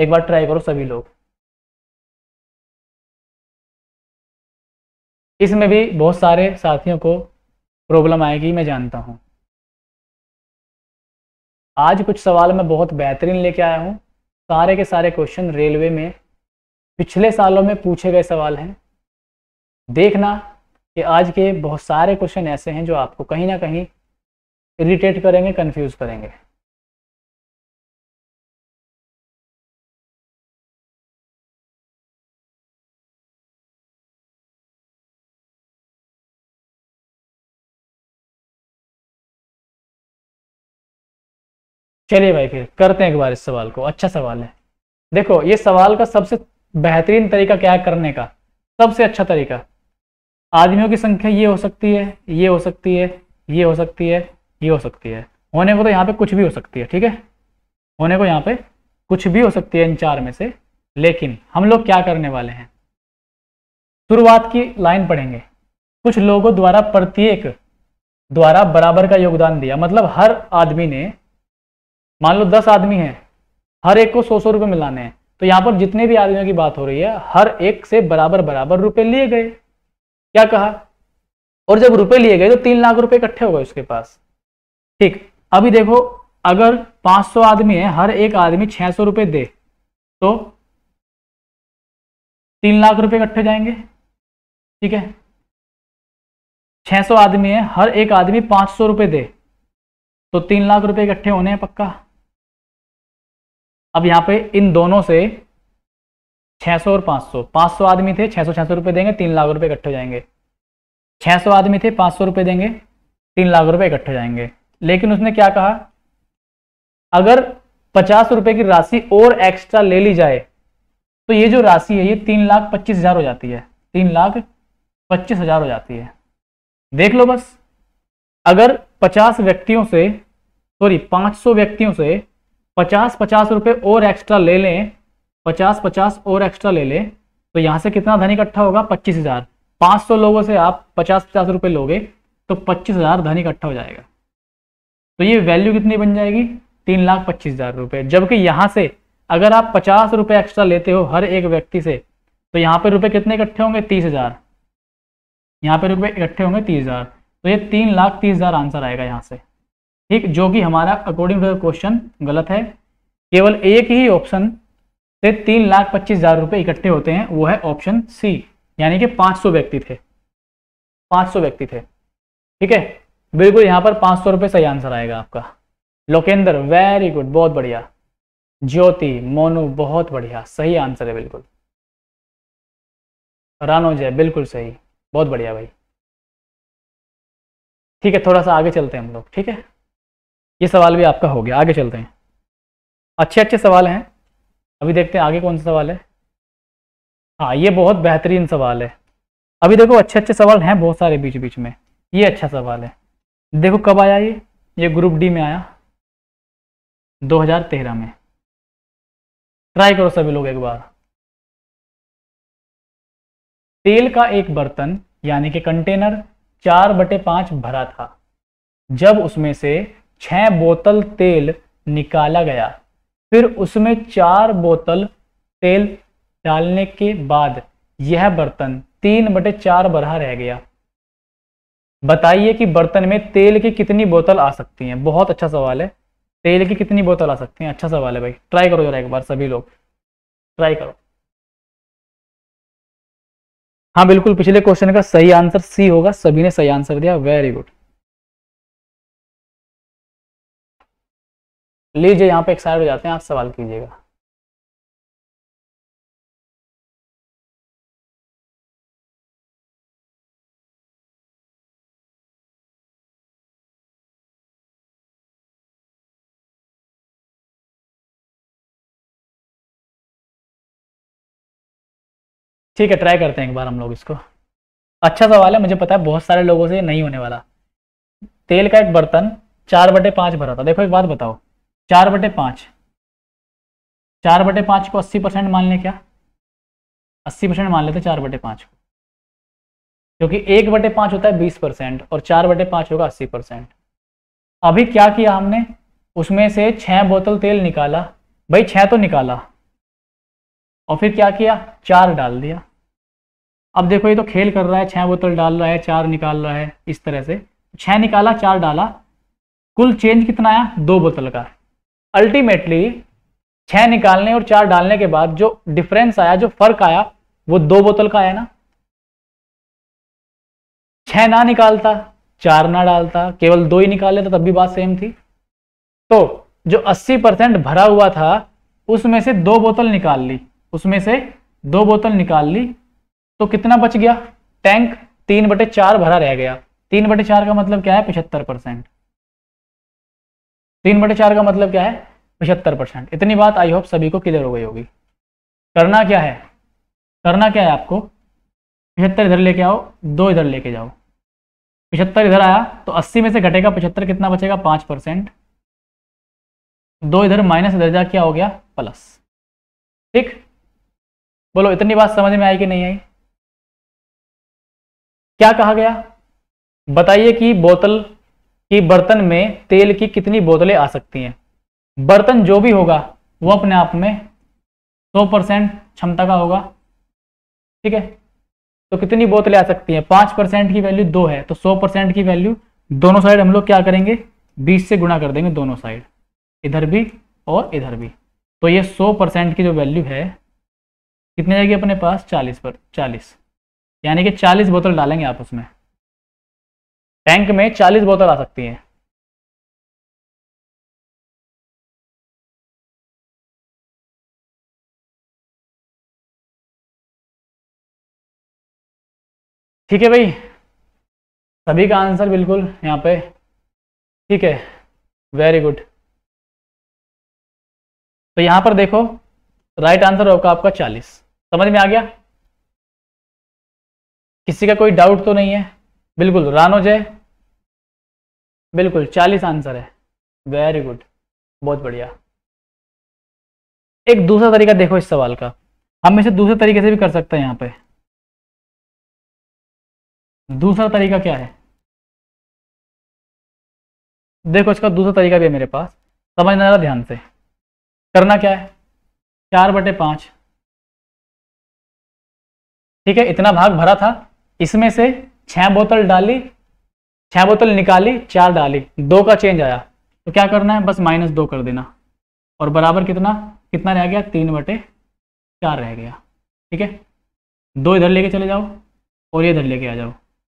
Speaker 1: एक बार ट्राई करो सभी लोग
Speaker 2: इसमें भी बहुत सारे साथियों को प्रॉब्लम आएगी
Speaker 1: मैं जानता हूँ आज कुछ सवाल मैं बहुत बेहतरीन लेके आया हूँ सारे के सारे क्वेश्चन रेलवे में पिछले सालों में पूछे गए सवाल हैं देखना कि आज के बहुत सारे क्वेश्चन ऐसे हैं जो आपको कहीं ना कहीं इरिटेट करेंगे कंफ्यूज करेंगे चलिए भाई फिर करते हैं एक बार इस सवाल को अच्छा सवाल है देखो ये सवाल का सबसे बेहतरीन तरीका क्या है करने का सबसे अच्छा तरीका आदमियों की संख्या ये हो सकती है ये हो सकती है ये हो सकती है ये हो सकती है होने को तो यहाँ पे कुछ भी हो सकती है ठीक है होने को यहाँ पे कुछ भी हो सकती है इन चार में से लेकिन हम लोग क्या करने वाले हैं शुरुआत की लाइन पढ़ेंगे कुछ लोगों द्वारा प्रत्येक द्वारा बराबर का योगदान दिया मतलब हर आदमी ने मान लो दस आदमी हैं हर एक को सौ सौ रुपये मिलाने हैं तो यहां पर जितने भी आदमियों की बात हो रही है हर एक से बराबर बराबर रुपए लिए गए क्या कहा और जब रुपए लिए गए तो तीन लाख रुपए इकट्ठे हो गए उसके पास ठीक अभी देखो अगर 500 आदमी है हर एक आदमी 600 रुपए दे तो तीन लाख रुपए इकट्ठे
Speaker 2: जाएंगे ठीक है 600 आदमी है हर एक आदमी
Speaker 1: 500 रुपए दे तो तीन लाख रुपए इकट्ठे होने हैं पक्का अब यहाँ पे इन दोनों से 600 और 500 500 आदमी थे 600 600 रुपए देंगे तीन लाख रुपए इकट्ठे जाएंगे 600 आदमी थे 500 रुपए देंगे तीन लाख रुपए इकट्ठे हो जाएंगे लेकिन उसने क्या कहा अगर पचास रुपए की राशि और एक्स्ट्रा ले ली जाए तो ये जो राशि है ये तीन लाख पच्चीस हजार हो जाती है तीन लाख पच्चीस हजार हो जाती है देख लो बस अगर पचास व्यक्तियों से सॉरी पांच सौ व्यक्तियों से पचास पचास रुपये और एक्स्ट्रा ले लें पचास पचास और एक्स्ट्रा ले लें तो यहाँ से कितना धन इकट्ठा होगा पच्चीस हज़ार पाँच सौ लोगों से आप पचास पचास रुपये लोगे तो पच्चीस हज़ार धन इकट्ठा हो जाएगा तो ये वैल्यू कितनी बन जाएगी तीन लाख पच्चीस हज़ार रुपये जबकि यहाँ से अगर आप पचास रुपये एक्स्ट्रा लेते हो हर एक व्यक्ति से तो यहाँ पे रुपए कितने इकट्ठे होंगे तीस हज़ार यहाँ पे रुपए इकट्ठे होंगे तीस हज़ार तो ये तीन लाख तीस हज़ार आंसर आएगा यहाँ से ठीक जो कि हमारा अकॉर्डिंग टू द क्वेश्चन गलत है केवल एक ही ऑप्शन से तीन लाख पच्चीस हजार रुपये इकट्ठे होते हैं वो है ऑप्शन सी यानी कि 500 व्यक्ति थे 500 व्यक्ति थे ठीक है बिल्कुल यहाँ पर पांच सौ रुपये सही आंसर आएगा आपका लोकेंद्र वेरी गुड बहुत बढ़िया ज्योति मोनू बहुत बढ़िया सही आंसर है बिल्कुल रानो जय बिल्कुल सही बहुत बढ़िया भाई ठीक है थोड़ा सा आगे चलते हैं हम लोग ठीक है ये सवाल भी आपका हो गया आगे चलते हैं अच्छे अच्छे सवाल हैं अभी देखते हैं आगे कौन सा सवाल है हाँ ये बहुत बेहतरीन सवाल है अभी देखो अच्छे अच्छे सवाल हैं बहुत सारे बीच बीच में ये अच्छा सवाल है देखो कब आया ये ये ग्रुप डी में आया 2013 में
Speaker 2: ट्राई करो सभी लोग एक बार
Speaker 1: तेल का एक बर्तन यानी कि कंटेनर चार बटे पांच भरा था जब उसमें से छह बोतल तेल निकाला गया फिर उसमें चार बोतल तेल डालने के बाद यह बर्तन तीन बटे चार बरहा रह गया बताइए कि बर्तन में तेल की कितनी बोतल आ सकती हैं बहुत अच्छा सवाल है तेल की कितनी बोतल आ सकती हैं अच्छा सवाल है भाई ट्राई करो जरा एक बार सभी लोग ट्राई करो हाँ बिल्कुल पिछले क्वेश्चन का सही आंसर सी होगा सभी ने सही आंसर दिया वेरी गुड
Speaker 2: लीजिए यहाँ पे एक्सपायर हो जाते हैं आप सवाल कीजिएगा ठीक है ट्राई करते हैं एक
Speaker 1: बार हम लोग इसको अच्छा सवाल है मुझे पता है बहुत सारे लोगों से नहीं होने वाला तेल का एक बर्तन चार बटे पाँच भरा था देखो एक बात बताओ चार बटे पांच चार बटे पांच को अस्सी परसेंट मान ले क्या अस्सी परसेंट मान लेते चार बटे पांच को क्योंकि एक बटे पांच होता है बीस परसेंट और चार बटे पांच होगा अस्सी परसेंट अभी क्या किया हमने उसमें से छह बोतल तेल निकाला भाई छह तो निकाला और फिर क्या किया चार डाल दिया अब देखो ये तो खेल कर रहा है छह बोतल डाल रहा है चार निकाल रहा है इस तरह से छह निकाला चार डाला कुल चेंज कितना आया दो बोतल का अल्टीमेटली छः निकालने और चार डालने के बाद जो डिफरेंस आया जो फर्क आया वो दो बोतल का आया ना छः ना निकालता चार ना डालता केवल दो ही निकाल लेता तब भी बात सेम थी तो जो 80 परसेंट भरा हुआ था उसमें से दो बोतल निकाल ली उसमें से दो बोतल निकाल ली तो कितना बच गया टैंक तीन बटे चार भरा रह गया तीन बटे चार का मतलब क्या है पचहत्तर परसेंट तीन बटे चार का मतलब क्या है पचहत्तर परसेंट इतनी बात आई होप सभी को क्लियर हो गई होगी करना क्या है करना क्या है आपको पचहत्तर इधर लेके आओ दो इधर लेके जाओ पिछहत्तर इधर आया तो अस्सी में से घटेगा पचहत्तर कितना बचेगा पांच परसेंट दो इधर माइनस इधर जा क्या हो गया प्लस ठीक बोलो इतनी बात समझ में आई कि नहीं आई क्या कहा गया बताइए कि बोतल कि बर्तन में तेल की कितनी बोतलें आ सकती हैं बर्तन जो भी होगा वो अपने आप में 100 परसेंट क्षमता का होगा ठीक है तो कितनी बोतलें आ सकती हैं पाँच परसेंट की वैल्यू दो है तो सौ परसेंट की वैल्यू दोनों साइड हम लोग क्या करेंगे बीस से गुणा कर देंगे दोनों साइड इधर भी और इधर भी तो ये सौ परसेंट की जो वैल्यू है कितनी जाएगी अपने पास चालीस पर चालीस यानी कि चालीस बोतल डालेंगे आप उसमें टैंक में 40 बोतल आ
Speaker 2: सकती हैं ठीक है भाई सभी का आंसर बिल्कुल यहाँ पे ठीक है वेरी गुड तो यहाँ
Speaker 1: पर देखो राइट आंसर होगा आपका 40 समझ में आ गया किसी का कोई डाउट तो नहीं है बिल्कुल रानो जय बिल्कुल चालीस आंसर है वेरी गुड बहुत बढ़िया एक दूसरा तरीका देखो इस सवाल का हम इसे दूसरे तरीके से भी कर सकते हैं यहाँ पे
Speaker 2: दूसरा तरीका क्या है देखो इसका दूसरा तरीका भी है मेरे पास समझना जरा ध्यान से करना क्या
Speaker 1: है चार बटे पांच ठीक है इतना भाग भरा था इसमें से छह बोतल डाली छह बोतल निकाली चार डाली दो का चेंज आया तो क्या करना है बस माइनस दो कर देना और बराबर कितना कितना रह गया तीन बटे चार रह गया ठीक है दो इधर लेके चले जाओ और ये इधर लेके आ जाओ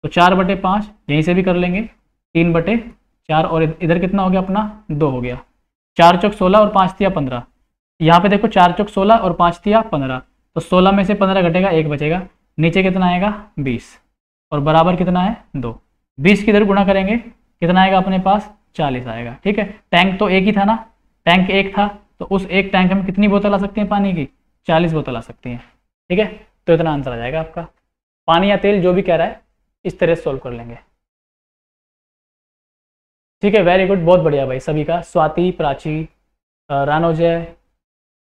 Speaker 1: तो चार बटे पाँच यहीं से भी कर लेंगे तीन बटे चार और इधर कितना हो गया अपना दो हो गया चार चौक सोलह और पाँच तिया पंद्रह यहाँ पे देखो चार चौक सोलह और पाँच तिया पंद्रह तो सोलह में से पंद्रह घटेगा एक बचेगा नीचे कितना आएगा बीस और बराबर कितना है दो बीस किधर गुणा करेंगे कितना आएगा अपने पास चालीस आएगा ठीक है टैंक तो एक ही था ना टैंक एक था तो उस एक टैंक हम कितनी बोतल आ सकती है पानी की चालीस बोतल आ सकती है ठीक है तो इतना आंसर आ जाएगा आपका पानी या तेल जो भी कह रहा है इस तरह से सॉल्व कर लेंगे ठीक है वेरी गुड बहुत बढ़िया भाई सभी का स्वाति प्राची रानोजय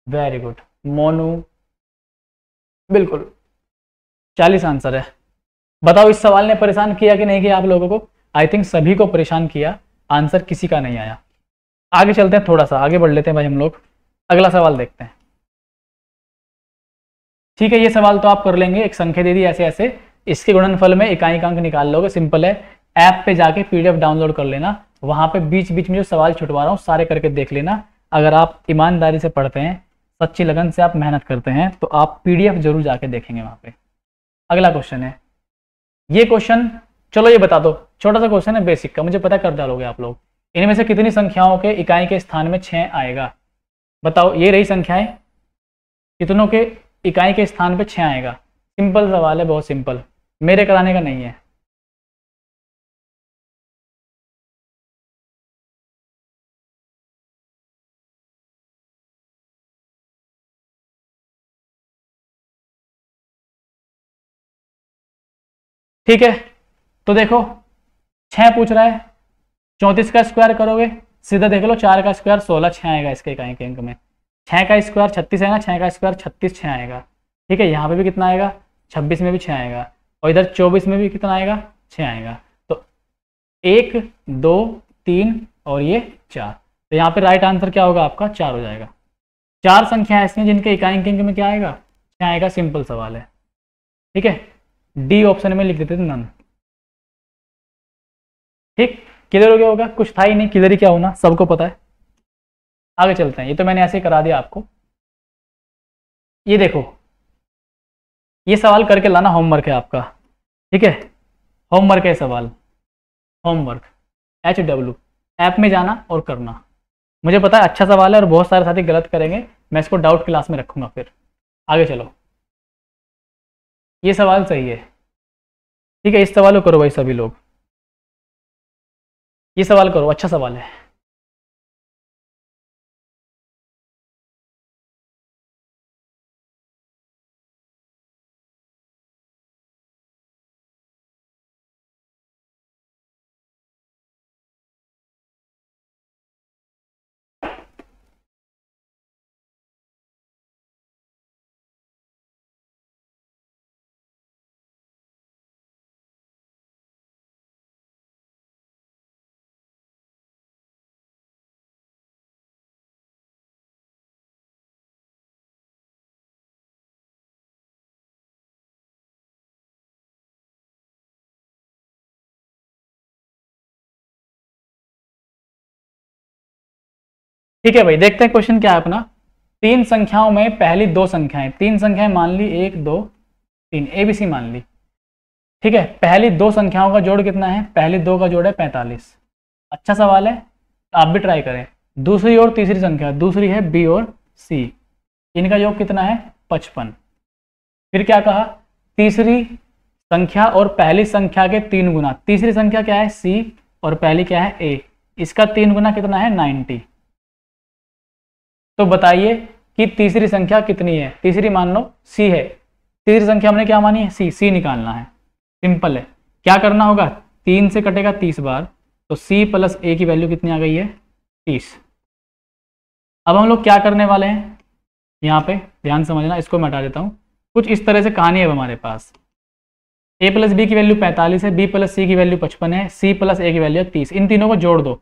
Speaker 1: वेरी गुड मोनू बिल्कुल चालीस आंसर है बताओ इस सवाल ने परेशान किया कि नहीं किया आप लोगों को आई थिंक सभी को परेशान किया आंसर किसी का नहीं आया आगे चलते हैं थोड़ा सा आगे बढ़ लेते हैं भाई हम लोग अगला सवाल देखते हैं ठीक है ये सवाल तो आप कर लेंगे एक संख्या दे दी ऐसे ऐसे इसके गुणनफल में इकाई अंक निकाल लोगे सिंपल है ऐप पे जाके पीडीएफ डाउनलोड कर लेना वहां पे बीच बीच में जो सवाल छुटवा रहा हूँ सारे करके देख लेना अगर आप ईमानदारी से पढ़ते हैं सच्ची लगन से आप मेहनत करते हैं तो आप पीडीएफ जरूर जाके देखेंगे वहां पे अगला क्वेश्चन है ये क्वेश्चन चलो ये बता दो छोटा सा क्वेश्चन है बेसिक का मुझे पता कर डालोगे आप लोग इनमें से कितनी संख्याओं के इकाई के स्थान में छह आएगा बताओ ये रही संख्याएं कितनों के इकाई के स्थान पे छह आएगा सिंपल सवाल है
Speaker 2: बहुत सिंपल मेरे कराने का नहीं है
Speaker 1: ठीक है तो देखो छह पूछ रहा है चौंतीस का स्क्वायर करोगे सीधा देख लो चार का स्क्वायर सोलह छह आएगा इसके इकाई के अंक में छह का स्क्वायर छत्तीस है ना का स्क्वायर छत्तीस छह आएगा ठीक है यहाँ पे भी कितना आएगा छब्बीस में भी छह आएगा और इधर चौबीस में भी कितना आएगा छह आएगा तो एक दो तीन और ये चार तो यहाँ पे राइट आंसर क्या होगा आपका चार हो जाएगा चार संख्या ऐसी हैं जिनके इकाई अंक में क्या आएगा छह आएगा सिंपल सवाल है ठीक है डी ऑप्शन में लिख देते थे नन ठीक क्लियर हो गया होगा कुछ था ही नहीं क्लियर ही क्या होना सबको पता है आगे चलते हैं ये तो मैंने ऐसे ही करा दिया आपको ये देखो ये सवाल करके लाना होमवर्क है आपका ठीक है होमवर्क है सवाल होमवर्क एच डब्ल्यू ऐप में जाना और करना मुझे पता है अच्छा सवाल है और बहुत सारे साथी गलत करेंगे मैं इसको डाउट क्लास में रखूंगा फिर आगे चलो ये सवाल
Speaker 2: सही है ठीक है इस सवाल को करो भाई सभी लोग ये सवाल करो अच्छा सवाल है
Speaker 1: ठीक है भाई देखते हैं क्वेश्चन क्या है अपना तीन संख्याओं में पहली दो संख्याएं तीन संख्याएं मान ली एक दो तीन ए बी सी मान ली ठीक है पहली दो संख्याओं का जोड़ कितना है पहली दो का जोड़ है पैंतालीस अच्छा सवाल है तो आप भी ट्राई करें दूसरी और तीसरी संख्या दूसरी है बी और सी इनका योग कितना है पचपन फिर क्या कहा तीसरी संख्या और पहली संख्या के तीन गुना तीसरी संख्या क्या है सी और पहली क्या है ए इसका तीन गुना कितना है नाइन्टी तो बताइए कि तीसरी संख्या कितनी है तीसरी मान लो सी है तीसरी संख्या हमने क्या मानी है सी सी निकालना है सिंपल है क्या करना होगा तीन से कटेगा तीस बार तो सी प्लस ए की वैल्यू कितनी आ गई है तीस अब हम लोग क्या करने वाले हैं यहाँ पे ध्यान समझना इसको मैं हटा देता हूँ कुछ इस तरह से कहानी है हमारे पास ए प्लस बी की वैल्यू पैंतालीस है बी प्लस सी की वैल्यू पचपन है सी प्लस ए की वैल्यू तीस इन तीनों को जोड़ दो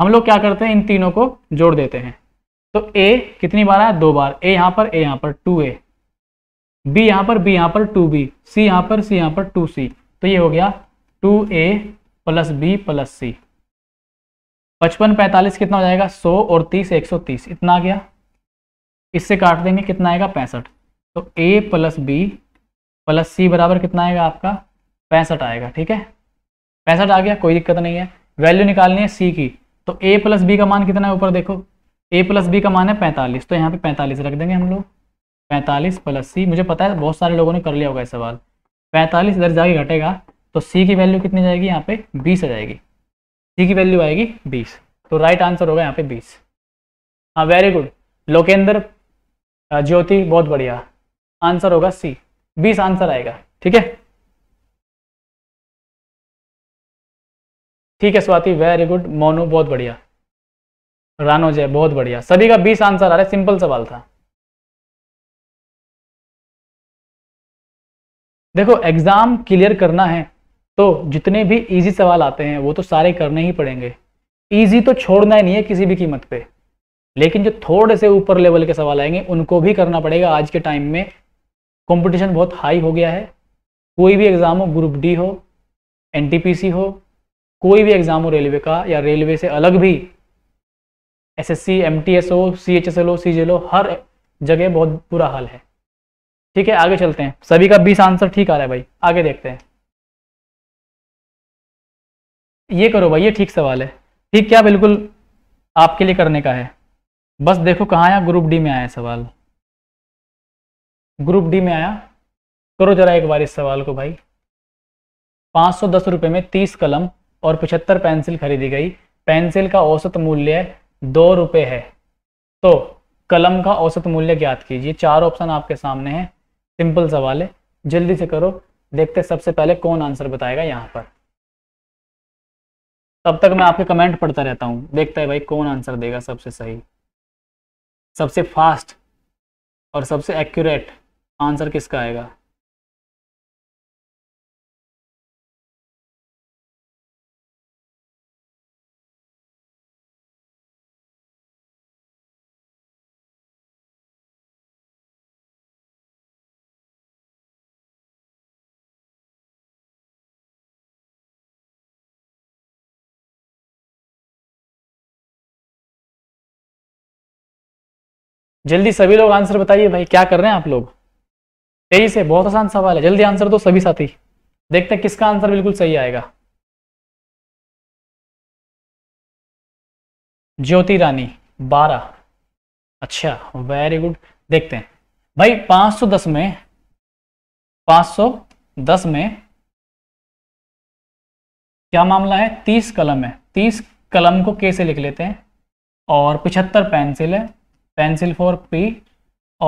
Speaker 1: हम लोग क्या करते हैं इन तीनों को जोड़ देते हैं तो ए कितनी बार आया दो बार ए यहाँ पर ए यहाँ पर टू ए बी यहाँ पर बी यहाँ पर टू बी सी यहाँ पर सी यहाँ पर टू सी तो ये हो गया two A plus B plus C पचपन पैंतालीस कितना हो जाएगा सौ और तीस एक सौ तीस इतना आ गया इससे काट देंगे कितना आएगा पैंसठ तो A plus B plus C बराबर कितना आएगा आपका पैंसठ आएगा ठीक है पैंसठ आ गया कोई दिक्कत नहीं है वैल्यू निकालनी है सी की तो ए प्लस बी का मान कितना है ऊपर देखो ए प्लस बी का मान है पैंतालीस तो यहाँ पे पैंतालीस रख देंगे हम लोग पैंतालीस प्लस सी मुझे पता है बहुत सारे लोगों ने कर लिया होगा इस सवाल पैंतालीस इधर जाके घटेगा तो सी की वैल्यू कितनी जाएगी यहाँ पे बीस आ जाएगी सी की वैल्यू आएगी बीस तो राइट आंसर होगा यहाँ पे बीस हाँ वेरी गुड लोकेंद्र ज्योति बहुत बढ़िया आंसर होगा सी बीस आंसर आएगा ठीक है ठीक है स्वाति वेरी गुड मोनू बहुत बढ़िया रानो जय बहुत बढ़िया सभी का बीस आंसर आ रहा है सिंपल सवाल
Speaker 2: था देखो
Speaker 1: एग्जाम क्लियर करना है तो जितने भी इजी सवाल आते हैं वो तो सारे करने ही पड़ेंगे इजी तो छोड़ना ही नहीं है किसी भी कीमत पे लेकिन जो थोड़े से ऊपर लेवल के सवाल आएंगे उनको भी करना पड़ेगा आज के टाइम में कंपटीशन बहुत हाई हो गया है कोई भी एग्ज़ाम हो ग्रुप डी हो एनटीपीसी हो कोई भी एग्ज़ाम हो रेलवे का या रेलवे से अलग भी S S C M T S O C H S L O C L O हर जगह बहुत बुरा हाल है ठीक है आगे चलते हैं सभी का बीस आंसर ठीक आ रहा है भाई आगे देखते हैं ये करो भाई ये ठीक सवाल है ठीक क्या बिल्कुल आपके लिए करने का है बस देखो कहाँ आया ग्रुप डी में आया सवाल ग्रुप डी में आया करो जरा एक बार इस सवाल को भाई पाँच सौ दस रुपये में तीस कलम और पचहत्तर पेंसिल खरीदी गई पेंसिल का औसत मूल्य दो रुपये है तो कलम का औसत मूल्य ज्ञात कीजिए चार ऑप्शन आपके सामने हैं सिंपल सवाल है जल्दी से करो देखते सबसे पहले कौन आंसर बताएगा यहाँ पर तब तक मैं आपके कमेंट पढ़ता रहता हूँ देखता है भाई कौन आंसर देगा सबसे सही सबसे फास्ट और सबसे एक्यूरेट आंसर किसका आएगा जल्दी सभी लोग आंसर बताइए भाई क्या कर रहे हैं आप लोग तेईस है बहुत आसान सवाल है जल्दी आंसर दो सभी साथी देखते हैं किसका आंसर बिल्कुल सही आएगा
Speaker 2: ज्योति रानी बारह अच्छा वेरी
Speaker 1: गुड देखते हैं भाई 510 में 510 में क्या मामला है तीस कलम है तीस कलम को कैसे लिख लेते हैं और पिछहत्तर पेंसिल है पेंसिल फॉर पी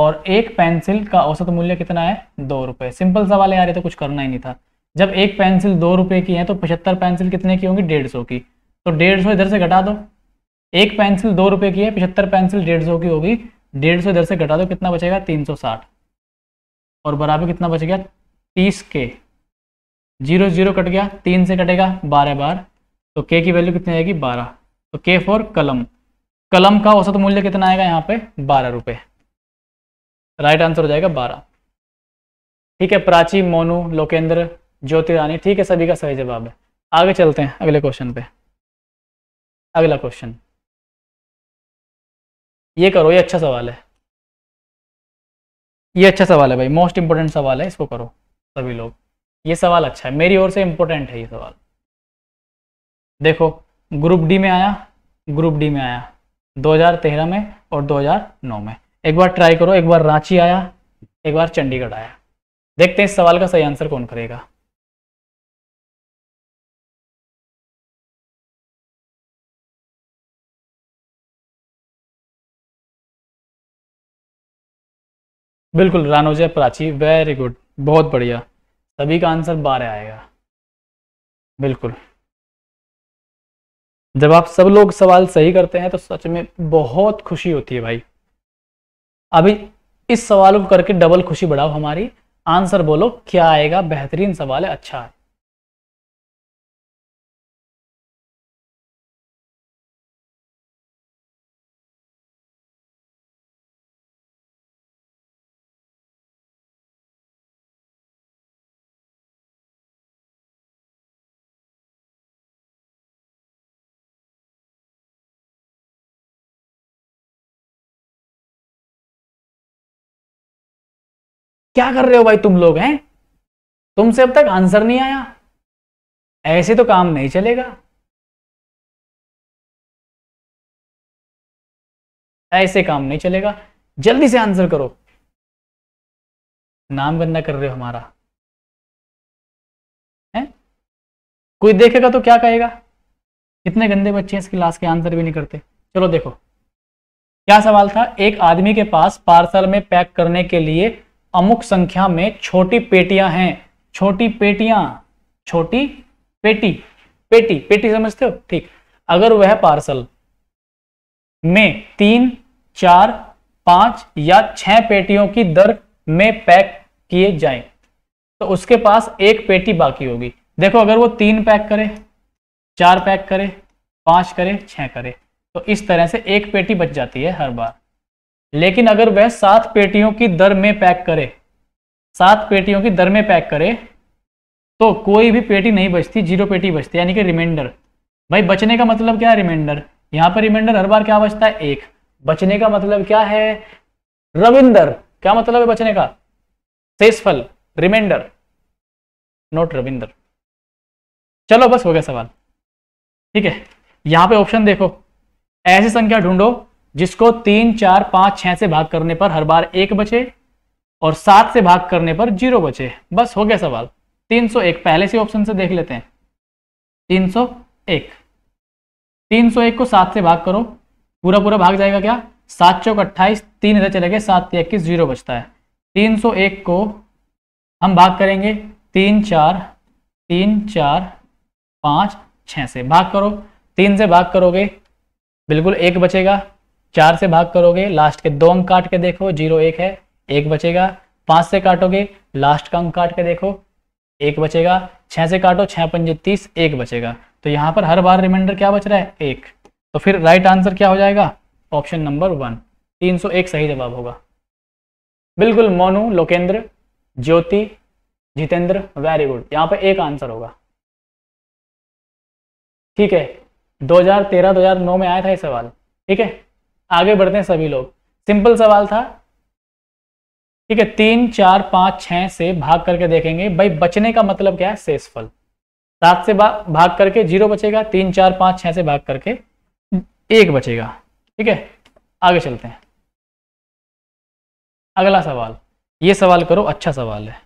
Speaker 1: और एक पेंसिल का औसत मूल्य कितना है दो रुपये सिंपल सवाल यार ये तो कुछ करना ही नहीं था जब एक पेंसिल दो रुपये की है तो पचहत्तर पेंसिल कितने की होंगी डेढ़ सौ की तो डेढ़ सौ इधर से घटा दो एक पेंसिल दो रुपये की है पचहत्तर पेंसिल डेढ़ सौ की होगी डेढ़ सौ इधर से घटा दो कितना बचेगा तीन सौ साठ और बराबर कितना बच गया तीस के जीरो जीरो कट गया तीन से कटेगा बारह बार तो के की वैल्यू कितनी आएगी बारह तो के फॉर कलम कलम का औसत मूल्य कितना आएगा यहाँ पे बारह रुपये राइट आंसर हो जाएगा बारह ठीक है प्राची मोनू लोकेंद्र ज्योति रानी ठीक है सभी का सही जवाब है आगे चलते हैं अगले क्वेश्चन पे अगला क्वेश्चन ये करो ये अच्छा सवाल है ये अच्छा सवाल है भाई मोस्ट इंपॉर्टेंट सवाल है इसको करो सभी लोग ये सवाल अच्छा है मेरी ओर से इंपॉर्टेंट है ये सवाल देखो ग्रुप डी में आया ग्रुप डी में आया 2013 में और 2009 में एक बार ट्राई करो एक बार रांची आया एक बार चंडीगढ़ आया देखते हैं इस सवाल का सही आंसर कौन
Speaker 2: करेगा बिल्कुल रानोजय प्राची वेरी गुड बहुत बढ़िया सभी
Speaker 1: का आंसर बारह आएगा बिल्कुल जब आप सब लोग सवाल सही करते हैं तो सच में बहुत खुशी होती है भाई अभी इस सवाल को करके डबल खुशी बढ़ाओ हमारी आंसर बोलो क्या आएगा बेहतरीन
Speaker 2: सवाल है अच्छा है क्या कर रहे हो भाई तुम लोग हैं तुमसे अब तक आंसर नहीं आया ऐसे तो काम नहीं चलेगा ऐसे काम नहीं चलेगा जल्दी से आंसर करो नाम गंदा कर रहे हो हमारा
Speaker 1: है कोई देखेगा तो क्या कहेगा कितने गंदे बच्चे हैं इस क्लास के आंसर भी नहीं करते चलो देखो क्या सवाल था एक आदमी के पास पार्सल में पैक करने के लिए अमुक संख्या में छोटी पेटियां हैं छोटी पेटियां छोटी पेटी पेटी पेटी समझते हो ठीक अगर वह पार्सल में तीन चार पांच या छह पेटियों की दर में पैक किए जाए तो उसके पास एक पेटी बाकी होगी देखो अगर वो तीन पैक करे चार पैक करे पांच करे छह करे तो इस तरह से एक पेटी बच जाती है हर बार लेकिन अगर वह सात पेटियों की दर में पैक करे सात पेटियों की दर में पैक करे तो कोई भी पेटी नहीं बचती जीरो पेटी बचती यानी कि रिमाइंडर भाई बचने का मतलब क्या है रिमाइंडर यहाँ पर रिमाइंडर हर बार क्या बचता है एक बचने का मतलब क्या है रविंदर क्या मतलब है बचने का सेसफल रिमाइंडर नोट रविंदर चलो बस हो गया सवाल ठीक है यहां पे ऑप्शन देखो ऐसी संख्या ढूंढो जिसको तीन चार पांच छह से भाग करने पर हर बार एक बचे और सात से भाग करने पर जीरो बचे बस हो गया सवाल 301 पहले से ऑप्शन से देख लेते हैं 301 301 को सात से भाग करो पूरा पूरा भाग जाएगा क्या सात चौक अट्ठाईस तीन इधर चले गए सात इक्कीस जीरो बचता है 301 को हम भाग करेंगे तीन चार तीन चार पाँच छः से भाग करो तीन से भाग करोगे बिल्कुल एक बचेगा चार से भाग करोगे लास्ट के दो अंक काट के देखो जीरो एक है एक बचेगा पांच से काटोगे लास्ट का अंक काट के देखो एक बचेगा छह से काटो छह पंजे तीस एक बचेगा तो यहां पर हर बार रिमाइंडर क्या बच रहा है एक तो फिर राइट आंसर क्या हो जाएगा ऑप्शन नंबर वन तीन सौ एक सही जवाब होगा बिल्कुल मोनू लोकेंद्र ज्योति जितेंद्र वेरी गुड यहाँ पर एक आंसर होगा ठीक है 2013-2009 में आया था ये सवाल ठीक है आगे बढ़ते हैं सभी लोग सिंपल सवाल था ठीक है तीन चार पांच छह से भाग करके देखेंगे भाई बचने का मतलब क्या है शेषफल सात से भाग करके जीरो बचेगा तीन चार पांच छह से भाग करके एक बचेगा ठीक है आगे चलते हैं
Speaker 2: अगला सवाल ये सवाल करो अच्छा सवाल है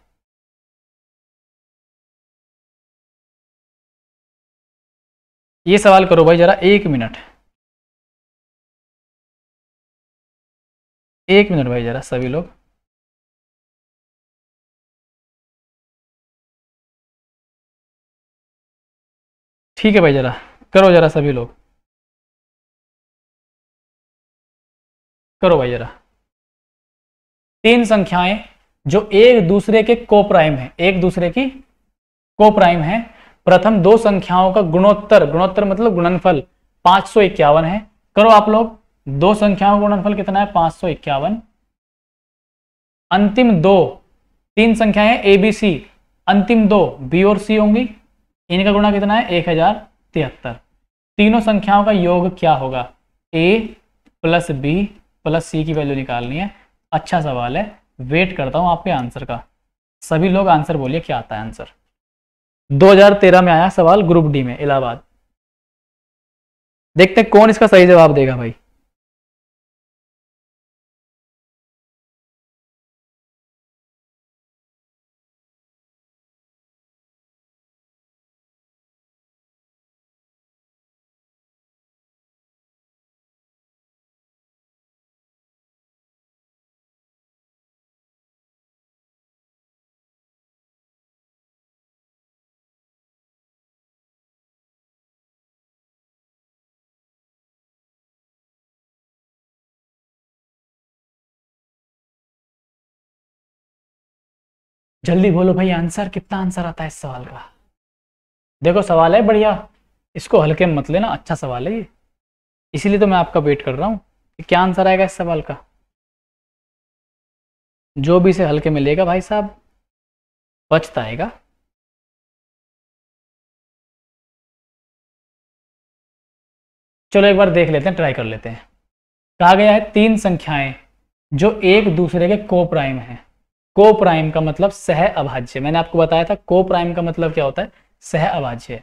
Speaker 2: ये सवाल करो भाई जरा एक मिनट एक मिनट भाई ज़रा सभी लोग ठीक है भाई ज़रा करो ज़रा सभी लोग करो भाई ज़रा
Speaker 1: तीन संख्याएं जो एक दूसरे के कोप्राइम है एक दूसरे की को प्राइम है प्रथम दो संख्याओं का गुणोत्तर गुणोत्तर मतलब गुणनफल पांच सौ इक्यावन है करो आप लोग दो संख्याओं का गुणनफल कितना है पांच सौ इक्यावन अंतिम दो तीन संख्याएं ए बी सी अंतिम दो बी और सी होंगी इनका गुणा कितना है एक हजार तिहत्तर तीनों संख्याओं का योग क्या होगा A plus B plus C की वैल्यू निकालनी है अच्छा सवाल है वेट करता हूं आपके आंसर का सभी लोग आंसर बोलिए क्या आता है आंसर 2013 में आया सवाल ग्रुप डी में इलाहाबाद
Speaker 2: देखते कौन इसका सही जवाब देगा भाई जल्दी बोलो भाई आंसर कितना आंसर आता
Speaker 1: है इस सवाल का देखो सवाल है बढ़िया इसको हल्के मत लेना अच्छा सवाल है ये इसीलिए तो मैं आपका वेट कर रहा हूँ कि क्या आंसर आएगा इस सवाल का जो भी इसे हल्के में लेगा भाई साहब आएगा चलो एक बार देख लेते हैं ट्राई कर लेते हैं कहा गया है तीन संख्याएं जो एक दूसरे के को प्राइम हैं को प्राइम का मतलब सह अभाज्य मैंने आपको बताया था को प्राइम का मतलब क्या होता है सह अभाज्य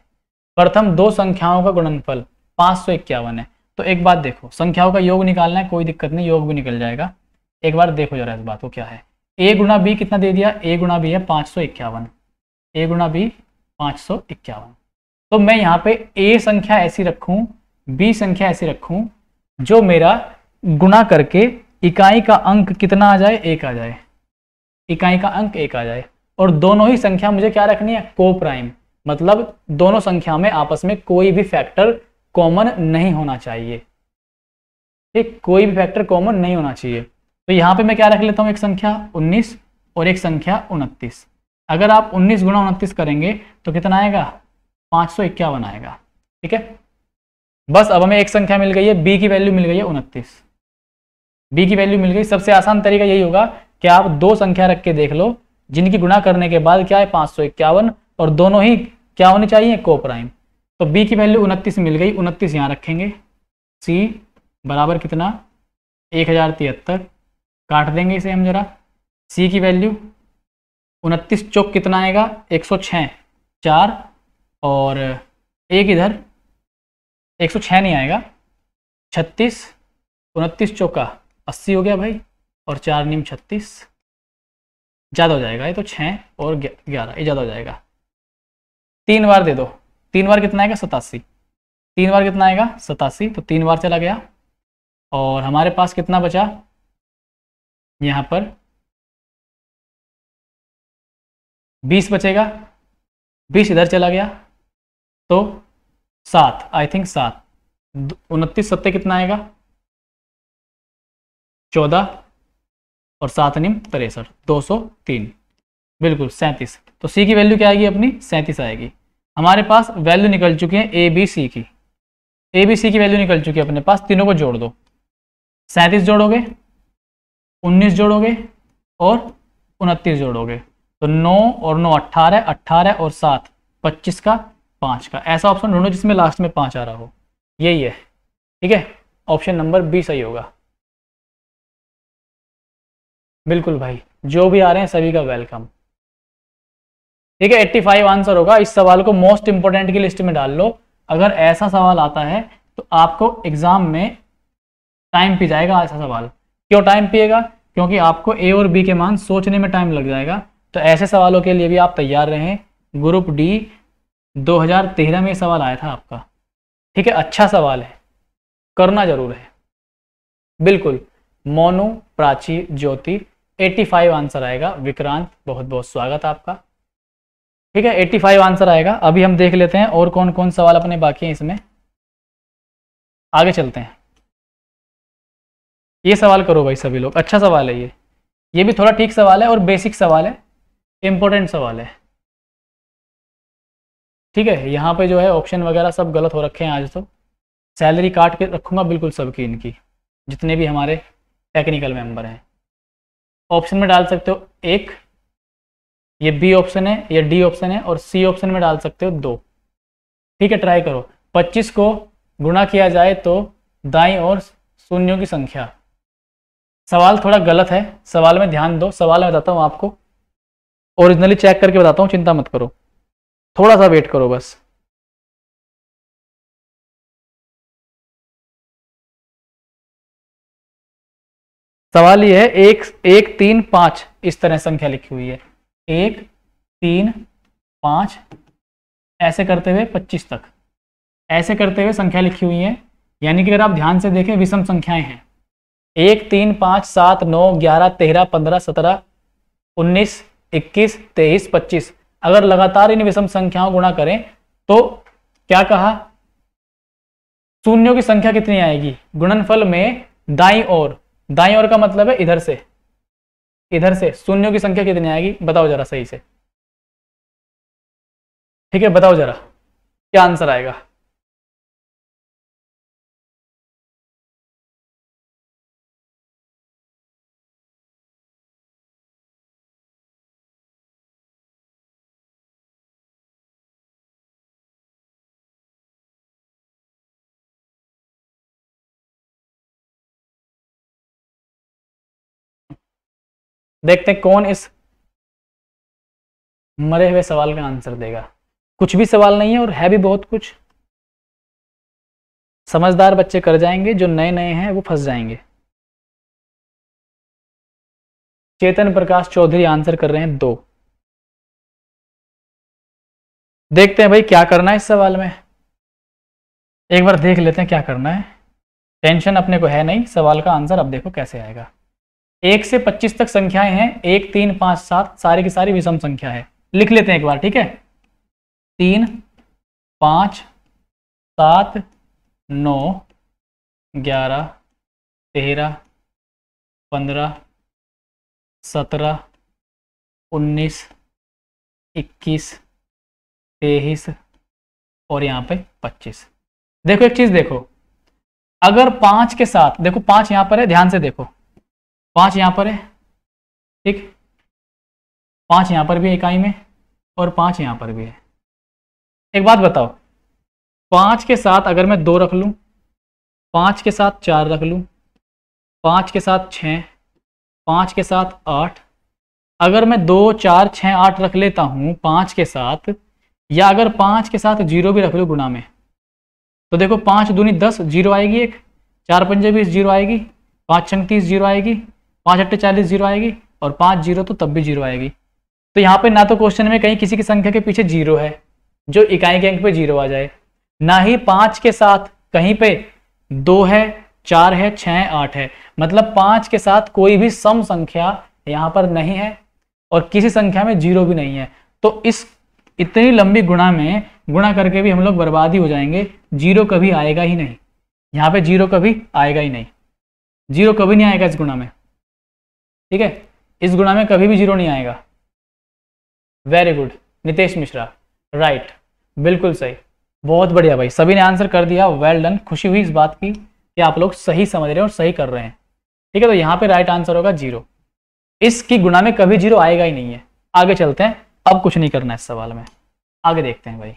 Speaker 1: प्रथम दो संख्याओं का गुणनफल पांच सौ इक्यावन है तो एक बात देखो संख्याओं का योग निकालना है कोई दिक्कत नहीं योग भी निकल जाएगा एक बार देखो जरा इस बात को क्या है ए गुणा बी कितना दे दिया ए गुना बी है पांच सौ इक्यावन ए गुना बी पांच सौ इक्यावन तो मैं यहाँ पे ए संख्या ऐसी रखू बी संख्या ऐसी रखू जो मेरा गुना करके इकाई का अंक कितना आ जाए एक आ जाए इकाई का अंक एक आ जाए और दोनों ही संख्या मुझे क्या रखनी है को प्राइम मतलब दोनों संख्या में आपस में कोई भी फैक्टर कॉमन नहीं होना चाहिए ठीक कोई भी फैक्टर कॉमन नहीं होना चाहिए तो यहां पे मैं क्या रख लेता हूं एक संख्या 19 और एक संख्या 29 अगर आप 19 गुणा उनतीस करेंगे तो कितना आएगा पांच सौ इक्यावन आएगा ठीक है बस अब हमें एक संख्या मिल गई है बी की वैल्यू मिल गई है उनतीस बी की वैल्यू मिल गई सबसे आसान तरीका यही होगा कि आप दो संख्या रख के देख लो जिनकी गुणा करने के बाद क्या है पाँच और दोनों ही क्या होने चाहिए को प्राइम तो बी की वैल्यू उनतीस मिल गई उनतीस यहाँ रखेंगे सी बराबर कितना एक हज़ार तिहत्तर काट देंगे इसे हम जरा सी की वैल्यू उनतीस चौक कितना आएगा एक सौ छः चार और एक इधर एक सौ छः नहीं आएगा छत्तीस उनतीस चौका अस्सी हो गया भाई और चार नीम छत्तीस ज़्यादा हो जाएगा ये तो छः और ग्यारह ये ज़्यादा हो जाएगा तीन बार दे दो तीन बार कितना आएगा सतासी तीन बार कितना आएगा सतासी तो तीन बार चला गया और हमारे पास कितना बचा
Speaker 2: यहाँ पर बीस बचेगा बीस इधर चला गया तो सात आई थिंक सात
Speaker 1: उनतीस सत्ते कितना आएगा चौदह और सात निम तिरसठ दो सौ तीन बिल्कुल सैंतीस तो सी की वैल्यू क्या आएगी अपनी सैंतीस आएगी हमारे पास वैल्यू निकल चुकी है ए बी सी की ए बी सी की वैल्यू निकल चुकी है अपने पास तीनों को जोड़ दो सैंतीस जोड़ोगे उन्नीस जोड़ोगे और उनतीस जोड़ोगे तो नौ और नौ अट्ठारह अट्ठारह और सात पच्चीस का पाँच का ऐसा ऑप्शन ढूंढो जिसमें लास्ट में पाँच आ रहा हो यही है ठीक है ऑप्शन नंबर बी सही होगा बिल्कुल भाई जो भी आ रहे हैं सभी का वेलकम ठीक है 85 आंसर होगा इस सवाल को मोस्ट इंपोर्टेंट की लिस्ट में डाल लो अगर ऐसा सवाल आता है तो आपको एग्जाम में टाइम पी जाएगा ऐसा सवाल क्यों टाइम पिएगा क्योंकि आपको ए और बी के मान सोचने में टाइम लग जाएगा तो ऐसे सवालों के लिए भी आप तैयार रहें ग्रुप डी 2013 में सवाल आया था आपका ठीक है अच्छा सवाल है करना जरूर है बिल्कुल मोनू प्राची ज्योति 85 आंसर आएगा विक्रांत बहुत बहुत स्वागत आपका ठीक है 85 आंसर आएगा अभी हम देख लेते हैं और कौन कौन सवाल अपने बाकी हैं इसमें आगे चलते हैं ये सवाल करो भाई सभी लोग अच्छा सवाल है ये ये भी थोड़ा ठीक सवाल है और बेसिक सवाल है इम्पोर्टेंट सवाल है ठीक है यहाँ पे जो है ऑप्शन वगैरह सब गलत हो रखे हैं आज तो सैलरी काट के रखूँगा बिल्कुल सबकी इनकी जितने भी हमारे टेक्निकल मेंबर हैं ऑप्शन में डाल सकते हो एक ये बी ऑप्शन है या डी ऑप्शन है और सी ऑप्शन में डाल सकते हो दो ठीक है ट्राई करो 25 को गुणा किया जाए तो दाई और शून्यों की संख्या सवाल थोड़ा गलत है सवाल में ध्यान दो सवाल मैं बताता हूँ आपको ओरिजिनली चेक करके बताता हूँ चिंता मत करो
Speaker 2: थोड़ा सा वेट करो बस सवाल यह है एक
Speaker 1: एक तीन पांच इस तरह संख्या लिखी हुई है एक तीन पांच ऐसे करते हुए पच्चीस तक ऐसे करते हुए संख्या लिखी हुई है यानी कि अगर आप ध्यान से देखें विषम संख्याएं हैं एक तीन पांच सात नौ ग्यारह तेरह पंद्रह सत्रह उन्नीस इक्कीस तेईस पच्चीस अगर लगातार इन विषम संख्याओं गुणा करें तो क्या कहा शून्यों की संख्या कितनी आएगी गुणनफल में दाई और दाई और का मतलब है इधर से इधर से शून्यों की संख्या कितनी आएगी बताओ जरा सही से
Speaker 2: ठीक है बताओ जरा क्या आंसर आएगा देखते हैं कौन इस मरे हुए सवाल का आंसर देगा कुछ भी सवाल नहीं है और है भी बहुत कुछ समझदार बच्चे कर जाएंगे जो नए नए हैं वो फंस जाएंगे चेतन प्रकाश चौधरी आंसर कर रहे हैं दो
Speaker 1: देखते हैं भाई क्या करना है इस सवाल में एक बार देख लेते हैं क्या करना है टेंशन अपने को है नहीं सवाल का आंसर अब देखो कैसे आएगा एक से पच्चीस तक संख्याएं हैं एक तीन पांच सात सारी की सारी विषम संख्या है लिख लेते हैं एक बार ठीक है तीन पांच सात नौ
Speaker 2: ग्यारह तेरह पंद्रह सत्रह उन्नीस इक्कीस
Speaker 1: तेईस और यहाँ पे पच्चीस देखो एक चीज़ देखो अगर पांच के साथ देखो पांच यहां पर है ध्यान से देखो पाँच यहाँ पर है ठीक पाँच यहाँ पर भी है इकाई में और पाँच यहाँ पर भी है एक बात बताओ पाँच के साथ अगर मैं दो रख लूँ पाँच के साथ चार रख लूँ पाँच के साथ छः पाँच के साथ आठ अगर मैं दो चार छः आठ रख लेता हूँ पाँच के साथ या अगर पाँच के साथ जीरो भी रख लूँ गुना में तो देखो पाँच दूनी दस जीरो आएगी एक चार पंजे बीस जीरो आएगी पाँच छीस जीरो आएगी पाँच अट्ठे चालीस जीरो आएगी और पाँच जीरो तो तब भी जीरो आएगी तो यहाँ पे ना तो क्वेश्चन में कहीं किसी की संख्या के पीछे जीरो है जो इकाई के अंक पे जीरो आ जाए ना ही पाँच के साथ कहीं पे दो है चार है छः आठ है मतलब पाँच के साथ कोई भी सम संख्या यहाँ पर नहीं है और किसी संख्या में जीरो भी नहीं है तो इस इतनी लंबी गुणा में गुणा करके भी हम लोग बर्बाद ही हो जाएंगे जीरो कभी आएगा ही नहीं यहाँ पे जीरो कभी आएगा ही नहीं जीरो कभी नहीं आएगा इस गुणा में ठीक है इस गुणा में कभी भी जीरो नहीं आएगा very good Nitesh Mishra right right. बिल्कुल सही बहुत बढ़िया भाई सभी ने आंसर कर दिया वेल well डन खुशी हुई इस बात की कि आप लोग सही समझ रहे हैं और सही कर रहे हैं ठीक है तो यहाँ पे राइट आंसर होगा जीरो इसकी गुणा में कभी जीरो आएगा ही नहीं है आगे चलते हैं अब कुछ नहीं करना है इस सवाल में आगे देखते हैं भाई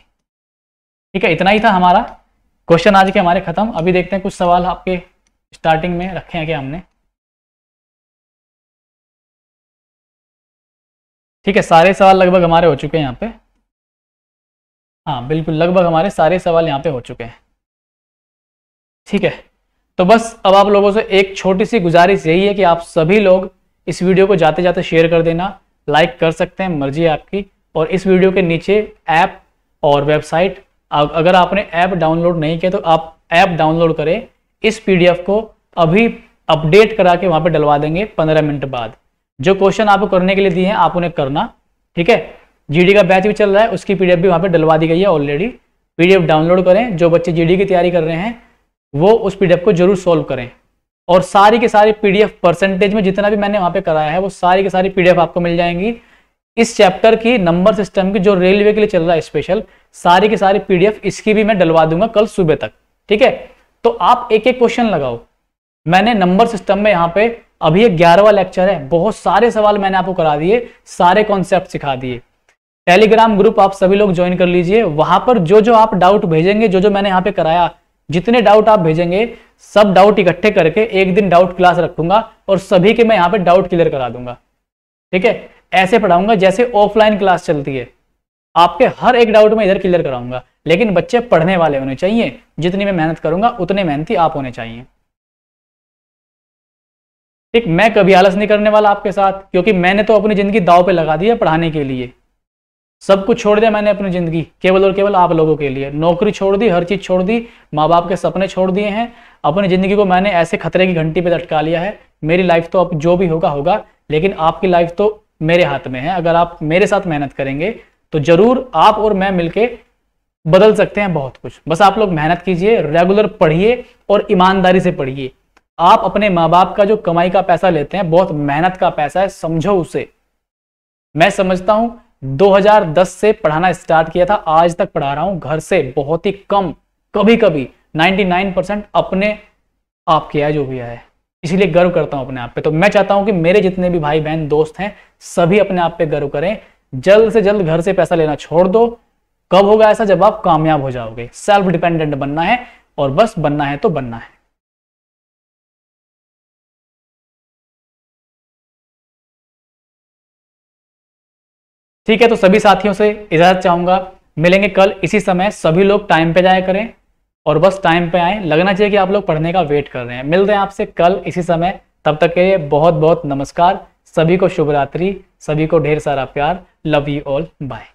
Speaker 1: ठीक है इतना ही था हमारा क्वेश्चन आज के हमारे खत्म अभी देखते हैं कुछ सवाल आपके स्टार्टिंग में रखे हैं क्या हमने
Speaker 2: ठीक है सारे सवाल लगभग हमारे हो चुके हैं यहाँ पे
Speaker 1: हाँ बिल्कुल लगभग हमारे सारे सवाल यहाँ पे हो चुके हैं ठीक है तो बस अब आप लोगों से एक छोटी सी गुजारिश यही है कि आप सभी लोग इस वीडियो को जाते जाते शेयर कर देना लाइक कर सकते हैं मर्जी आपकी और इस वीडियो के नीचे ऐप और वेबसाइट अगर आपने ऐप डाउनलोड नहीं किया तो आप ऐप डाउनलोड करें इस पीडीएफ को अभी अपडेट करा के वहाँ पर डलवा देंगे पंद्रह मिनट बाद जो क्वेश्चन आपको करने के लिए दिए हैं आप उन्हें करना ठीक है जीडी का बैच भी चल रहा है उसकी पीडीएफ भी वहां पे डलवा दी गई है ऑलरेडी पीडीएफ डाउनलोड करें जो बच्चे जीडी की तैयारी कर रहे हैं वो उस पीडीएफ को जरूर सॉल्व करें और सारी के सारी पीडीएफ परसेंटेज में जितना भी मैंने वहां पे कराया है वो सारी के सारी पीडीएफ आपको मिल जाएंगी इस चैप्टर की नंबर सिस्टम की जो रेलवे के लिए चल रहा है स्पेशल सारी की सारी पीडीएफ इसकी भी मैं डलवा दूंगा कल सुबह तक ठीक है तो आप एक एक क्वेश्चन लगाओ मैंने नंबर सिस्टम में यहाँ पे अभी ग्यारहवा लेक्चर है बहुत सारे सवाल मैंने आपको करा दिए सारे कॉन्सेप्ट सिखा दिए टेलीग्राम ग्रुप आप सभी लोग ज्वाइन कर लीजिए वहां पर जो जो आप डाउट भेजेंगे जो जो मैंने यहाँ पे कराया जितने डाउट आप भेजेंगे सब डाउट इकट्ठे करके एक दिन डाउट क्लास रखूंगा और सभी के मैं यहाँ पे डाउट क्लियर करा दूंगा ठीक है ऐसे पढ़ाऊंगा जैसे ऑफलाइन क्लास चलती है आपके हर एक डाउट में इधर क्लियर कराऊंगा लेकिन बच्चे पढ़ने वाले होने चाहिए जितनी मैं मेहनत करूंगा उतने मेहनती आप होने चाहिए ठीक मैं कभी आलस नहीं करने वाला आपके साथ क्योंकि मैंने तो अपनी ज़िंदगी दाव पे लगा दी है पढ़ाने के लिए सब कुछ छोड़ दिया मैंने अपनी ज़िंदगी केवल और केवल आप लोगों के लिए नौकरी छोड़ दी हर चीज़ छोड़ दी माँ बाप के सपने छोड़ दिए हैं अपनी ज़िंदगी को मैंने ऐसे खतरे की घंटी पर लटका लिया है मेरी लाइफ तो अब जो भी होगा होगा लेकिन आपकी लाइफ तो मेरे हाथ में है अगर आप मेरे साथ मेहनत करेंगे तो ज़रूर आप और मैं मिलकर बदल सकते हैं बहुत कुछ बस आप लोग मेहनत कीजिए रेगुलर पढ़िए और ईमानदारी से पढ़िए आप अपने माँ बाप का जो कमाई का पैसा लेते हैं बहुत मेहनत का पैसा है समझो उसे मैं समझता हूं 2010 से पढ़ाना स्टार्ट किया था आज तक पढ़ा रहा हूं घर से बहुत ही कम कभी कभी 99 परसेंट अपने आप किया जो भी है इसीलिए गर्व करता हूं अपने आप पे तो मैं चाहता हूं कि मेरे जितने भी भाई बहन दोस्त हैं सभी अपने आप पे गर्व करें जल्द से जल्द घर से पैसा लेना छोड़ दो कब होगा ऐसा जब आप कामयाब हो जाओगे सेल्फ डिपेंडेंट बनना है और बस बनना है तो बनना है ठीक है तो सभी साथियों से इजाजत चाहूंगा मिलेंगे कल इसी समय सभी लोग टाइम पे जाया करें और बस टाइम पे आए लगना चाहिए कि आप लोग पढ़ने का वेट कर रहे हैं मिलते हैं आपसे कल इसी समय तब तक के लिए बहुत बहुत नमस्कार सभी को शुभ रात्रि सभी को ढेर सारा प्यार लव यू ऑल बाय